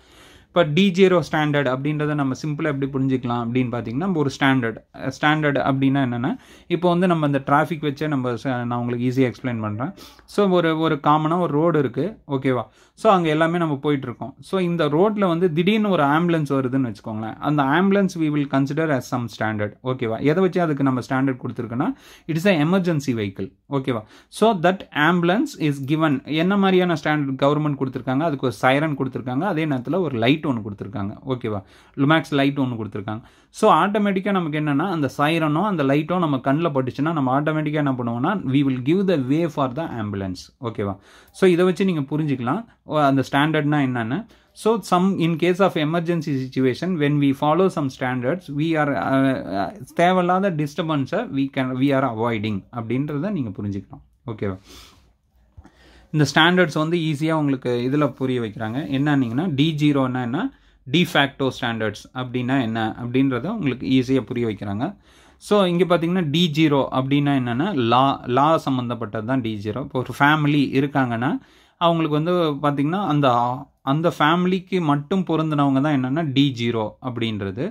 இப்போ டிஜேரோ ஸ்டாண்டர்ட் அப்படின்றத நம்ம சிம்பிளாக எப்படி புரிஞ்சிக்கலாம் அப்படின்னு பார்த்தீங்கன்னா ஒரு ஸ்டாண்டர்ட் ஸ்டாண்டர்ட் அப்படின்னா என்னென்னா இப்போ வந்து நம்ம அந்த டிராஃபிக் வச்சே நம்ம நான் உங்களுக்கு ஈஸியாக எக்ஸ்பிளைன் பண்ணுறேன் ஸோ ஒரு ஒரு காமனாக ஒரு ரோடு இருக்குது ஓகேவா ஸோ அங்கே எல்லாமே நம்ம போயிட்டுருக்கோம் ஸோ இந்த ரோட்டில் வந்து திடீர்னு ஒரு ஆம்புலன்ஸ் வருதுன்னு வச்சுக்கோங்களேன் அந்த ambulance we will consider as some standard ஓகேவா எதை வச்சு அதுக்கு நம்ம ஸ்டாண்டர்ட் கொடுத்துருக்கோன்னா இட்ஸ் அ எமர்ஜென்சி வெஹிக்கிள் ஓகேவா so that ambulance is given என்ன மாதிரியான ஸ்டாண்டர்ட் கவர்மெண்ட் கொடுத்துருக்காங்க அதுக்கு ஒரு சைரன் கொடுத்துருக்காங்க அதே நேரத்தில் ஒரு லைட் ஒன்று கொடுத்துருக்காங்க ஓகேவா லுமேக்ஸ் லைட் ஒன்று கொடுத்துருக்காங்க ஸோ ஆட்டோமேட்டிக்காக நமக்கு என்னென்னா அந்த சைரனோ அந்த லைட்டோ நம்ம கண்ணில் பட்டுச்சுன்னா நம்ம ஆட்டோமேட்டிக்காக என்ன பண்ணுவோம்னா we will give the way for the ambulance ஓகேவா ஸோ இதை வச்சு நீங்கள் புரிஞ்சுக்கலாம் அந்த ஸ்டாண்டர்ட்னா என்னென்னு so some in case of emergency situation when we follow some standards we are தேவையில்லாத டிஸ்டர்பன்ஸை we can we are avoiding அப்படின்றத நீங்கள் புரிஞ்சுக்கலாம் ஓகேவா இந்த ஸ்டாண்டர்ட்ஸ் வந்து ஈஸியாக உங்களுக்கு இதில் புரிய வைக்கிறாங்க என்னன்னீங்கன்னா டி ஜீரோனா என்ன டிஃபேக்டோ ஸ்டாண்டர்ட்ஸ் அப்படின்னா என்ன அப்படின்றத உங்களுக்கு ஈஸியாக புரிய வைக்கிறாங்க ஸோ இங்கே பார்த்தீங்கன்னா டி ஜீரோ அப்படின்னா என்னென்னா லா லா சம்மந்தப்பட்டது தான் டி ஜீரோ இப்போ ஒரு ஃபேமிலி இருக்காங்கன்னா அவங்களுக்கு வந்து பார்த்திங்கன்னா அந்த அந்த ஃபேமிலிக்கு மட்டும் பொருந்தினவங்க தான் என்னென்னா டி ஜீரோ அப்படின்றது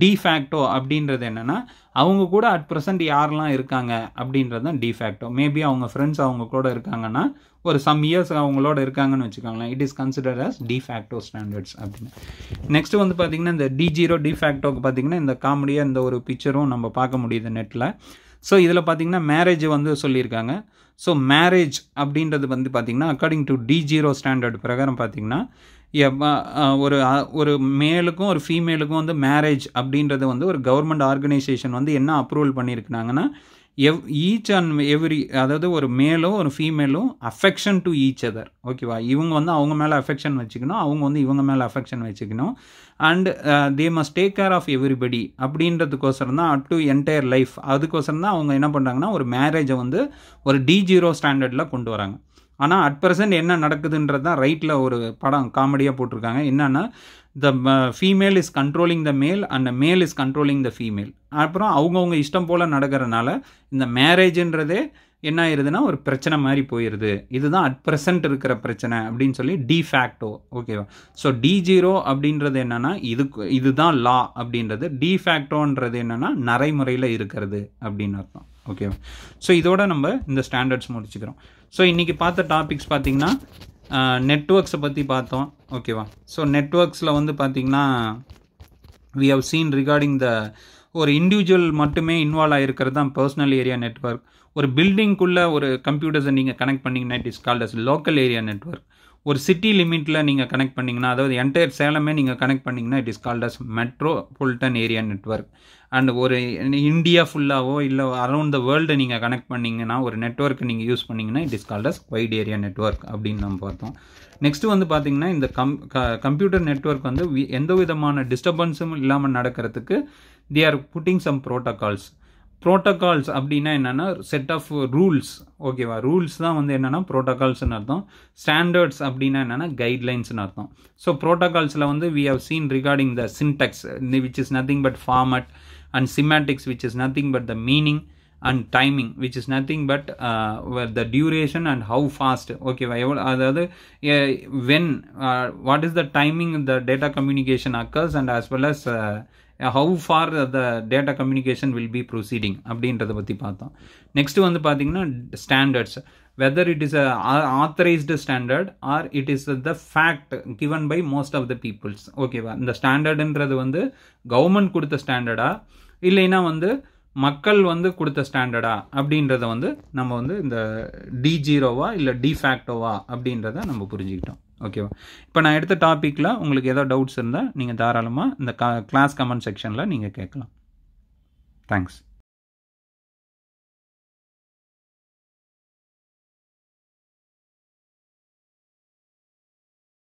டிஃபேக்டோ அப்படின்றது என்னென்னா அவங்க கூட அட் ப்ரெசன்ட் யாரெல்லாம் இருக்காங்க அப்படின்றது தான் டிஃபேக்டோ மேபி அவங்க ஃப்ரெண்ட்ஸ் அவங்க கூட இருக்காங்கன்னா ஒரு சம் இயர்ஸ் அவங்களோட இருக்காங்கன்னு வச்சுக்கோங்களேன் it is consider as de facto standards அப்படின்னு நெக்ஸ்ட் வந்து பார்த்திங்கன்னா இந்த டி ஜீரோ டிஃபேக்டோக்கு பார்த்திங்கன்னா இந்த காமெடியாக இந்த ஒரு பிக்சரும் நம்ம பார்க்க முடியுது நெட்டில் ஸோ இதில் பார்த்திங்கன்னா மேரேஜ் வந்து சொல்லியிருக்காங்க ஸோ மேரேஜ் அப்படின்றது வந்து பார்த்திங்கன்னா according to de jure standard பிரகாரம் பார்த்திங்கன்னா ஒரு ஒரு மேலுக்கும் ஒரு ஃபீமேலுக்கும் வந்து மேரேஜ் அப்படின்றது வந்து ஒரு கவர்மெண்ட் ஆர்கனைசேஷன் வந்து என்ன அப்ரூவல் பண்ணியிருக்கிறாங்கன்னா எவ் ஈச் அண்ட் எவ்ரி அதாவது ஒரு மேலும் ஒரு ஃபீமேலும் அஃபெக்ஷன் டு ஈச் அதர் ஓகேவா இவங்க வந்து அவங்க மேலே அஃபெக்ஷன் வச்சுக்கணும் அவங்க வந்து இவங்க மேலே அஃபெக்ஷன் வச்சுக்கணும் and they must take care of everybody அப்படின்றதுக்கோசரம் தான் அப் டு என்டையர் லைஃப் அதுக்கோசரம் தான் அவங்க என்ன பண்ணுறாங்கன்னா ஒரு மேரேஜை வந்து ஒரு டி ஜீரோ ஸ்டாண்டர்டில் கொண்டு வராங்க ஆனால் அட் பர்சன்ட் என்ன நடக்குதுன்றது தான் ரைட்டில் ஒரு படம் காமெடியாக போட்டிருக்காங்க என்னென்னா the female is controlling the male and மேல் இஸ் கண்ட்ரோலிங் த ஃபீமேல் அப்புறம் அவங்கவுங்க இஷ்டம் போல் நடக்கிறனால இந்த மேரேஜுன்றதே என்ன ஆயிருதுன்னா ஒரு பிரச்சனை மாதிரி போயிடுது இதுதான் அட் ப்ரெசன்ட் இருக்கிற பிரச்சனை அப்படின்னு சொல்லி டிஃபேக்டோ ஓகேவா ஸோ டி ஜீரோ அப்படின்றது என்னென்னா இதுக்கு இதுதான் லா அப்படின்றது டிஃபேக்டோன்றது என்னென்னா நரைமுறையில் இருக்கிறது அப்படின்னு அர்த்தம் ஓகேவா ஸோ இதோட நம்ம இந்த ஸ்டாண்டர்ட்ஸ் முடிச்சுக்கிறோம் ஸோ இன்றைக்கி பார்த்த டாபிக்ஸ் பார்த்திங்கன்னா நெட்ஒர்க்ஸை பற்றி பார்த்தோம் ஓகேவா ஸோ நெட்ஒர்க்ஸில் வந்து பார்த்திங்கன்னா we have seen regarding the ஒரு இண்டிவிஜுவல் மட்டுமே இன்வால்வ் ஆகிருக்கிறது தான் பர்சனல் ஏரியா நெட்ஒர்க் ஒரு பில்டிங்குள்ளே ஒரு கம்ப்யூட்டர்ஸை நீங்கள் கனெக்ட் பண்ணிங்கன்னா it is called as local area network ஒரு சிட்டி லிமிட்டில் நீங்கள் கனெக்ட் பண்ணிங்கன்னா அதாவது என்டையர் சேலமே நீங்கள் கனெக்ட் பண்ணிங்கன்னா it is called as metropolitan area network and ஒரு இந்தியா ஃபுல்லாகவோ இல்லை அரௌண்ட் த வேர்ல்டு நீங்கள் கனெக்ட் பண்ணிங்கன்னா ஒரு நெட்ஒர்க் நீங்கள் யூஸ் பண்ணிங்கன்னா it is called as wide area network அப்படின்னு நம்ம பார்த்தோம் நெக்ஸ்ட்டு வந்து பார்த்திங்கன்னா இந்த கம் கம்ப்யூட்டர் நெட்ஒர்க் வந்து எந்த விதமான டிஸ்டர்பன்ஸும் இல்லாமல் நடக்கிறதுக்கு they are putting some protocols protocols அப்படின்னா என்னென்னா செட் ஆஃப் ரூல்ஸ் ஓகேவா ரூல்ஸ் தான் வந்து என்னென்னா ப்ரோட்டோகால்ஸ்னு அர்த்தம் ஸ்டாண்டர்ட்ஸ் அப்படின்னா என்னென்னா கைட்லைன்ஸ்னு அர்த்தம் ஸோ ப்ரோட்டோகால்ஸில் வந்து we have seen regarding the syntax which is nothing but format and semantics which is nothing but the meaning and timing which is nothing but the duration and how fast ஓகேவா எவ்வளோ அதாவது when what is the timing the data communication occurs and as well as how far the data communication will be proceeding அப்படின்றத பற்றி பார்த்தோம் நெக்ஸ்ட் வந்து பார்த்தீங்கன்னா standards whether it is a authorised standard or it is the fact given by most of the peoples ஓகேவா இந்த ஸ்டாண்டர்டுன்றது வந்து கவர்மெண்ட் கொடுத்த ஸ்டாண்டர்டா இல்லைன்னா வந்து மக்கள் வந்து கொடுத்த ஸ்டாண்டர்டா அப்படின்றத வந்து நம்ம வந்து இந்த டி ஜீரோவா இல்லை டி ஃபேக்டோவா அப்படின்றத நம்ம புரிஞ்சுக்கிட்டோம் ஓகேவா இப்போ நான் எடுத்த டாப்பிக்கில் உங்களுக்கு ஏதோ டவுட்ஸ் இருந்தால் நீங்கள் தாராளமாக இந்த கிளாஸ் கமெண்ட் செக்ஷனில் நீங்கள் கேட்கலாம் தேங்க்ஸ்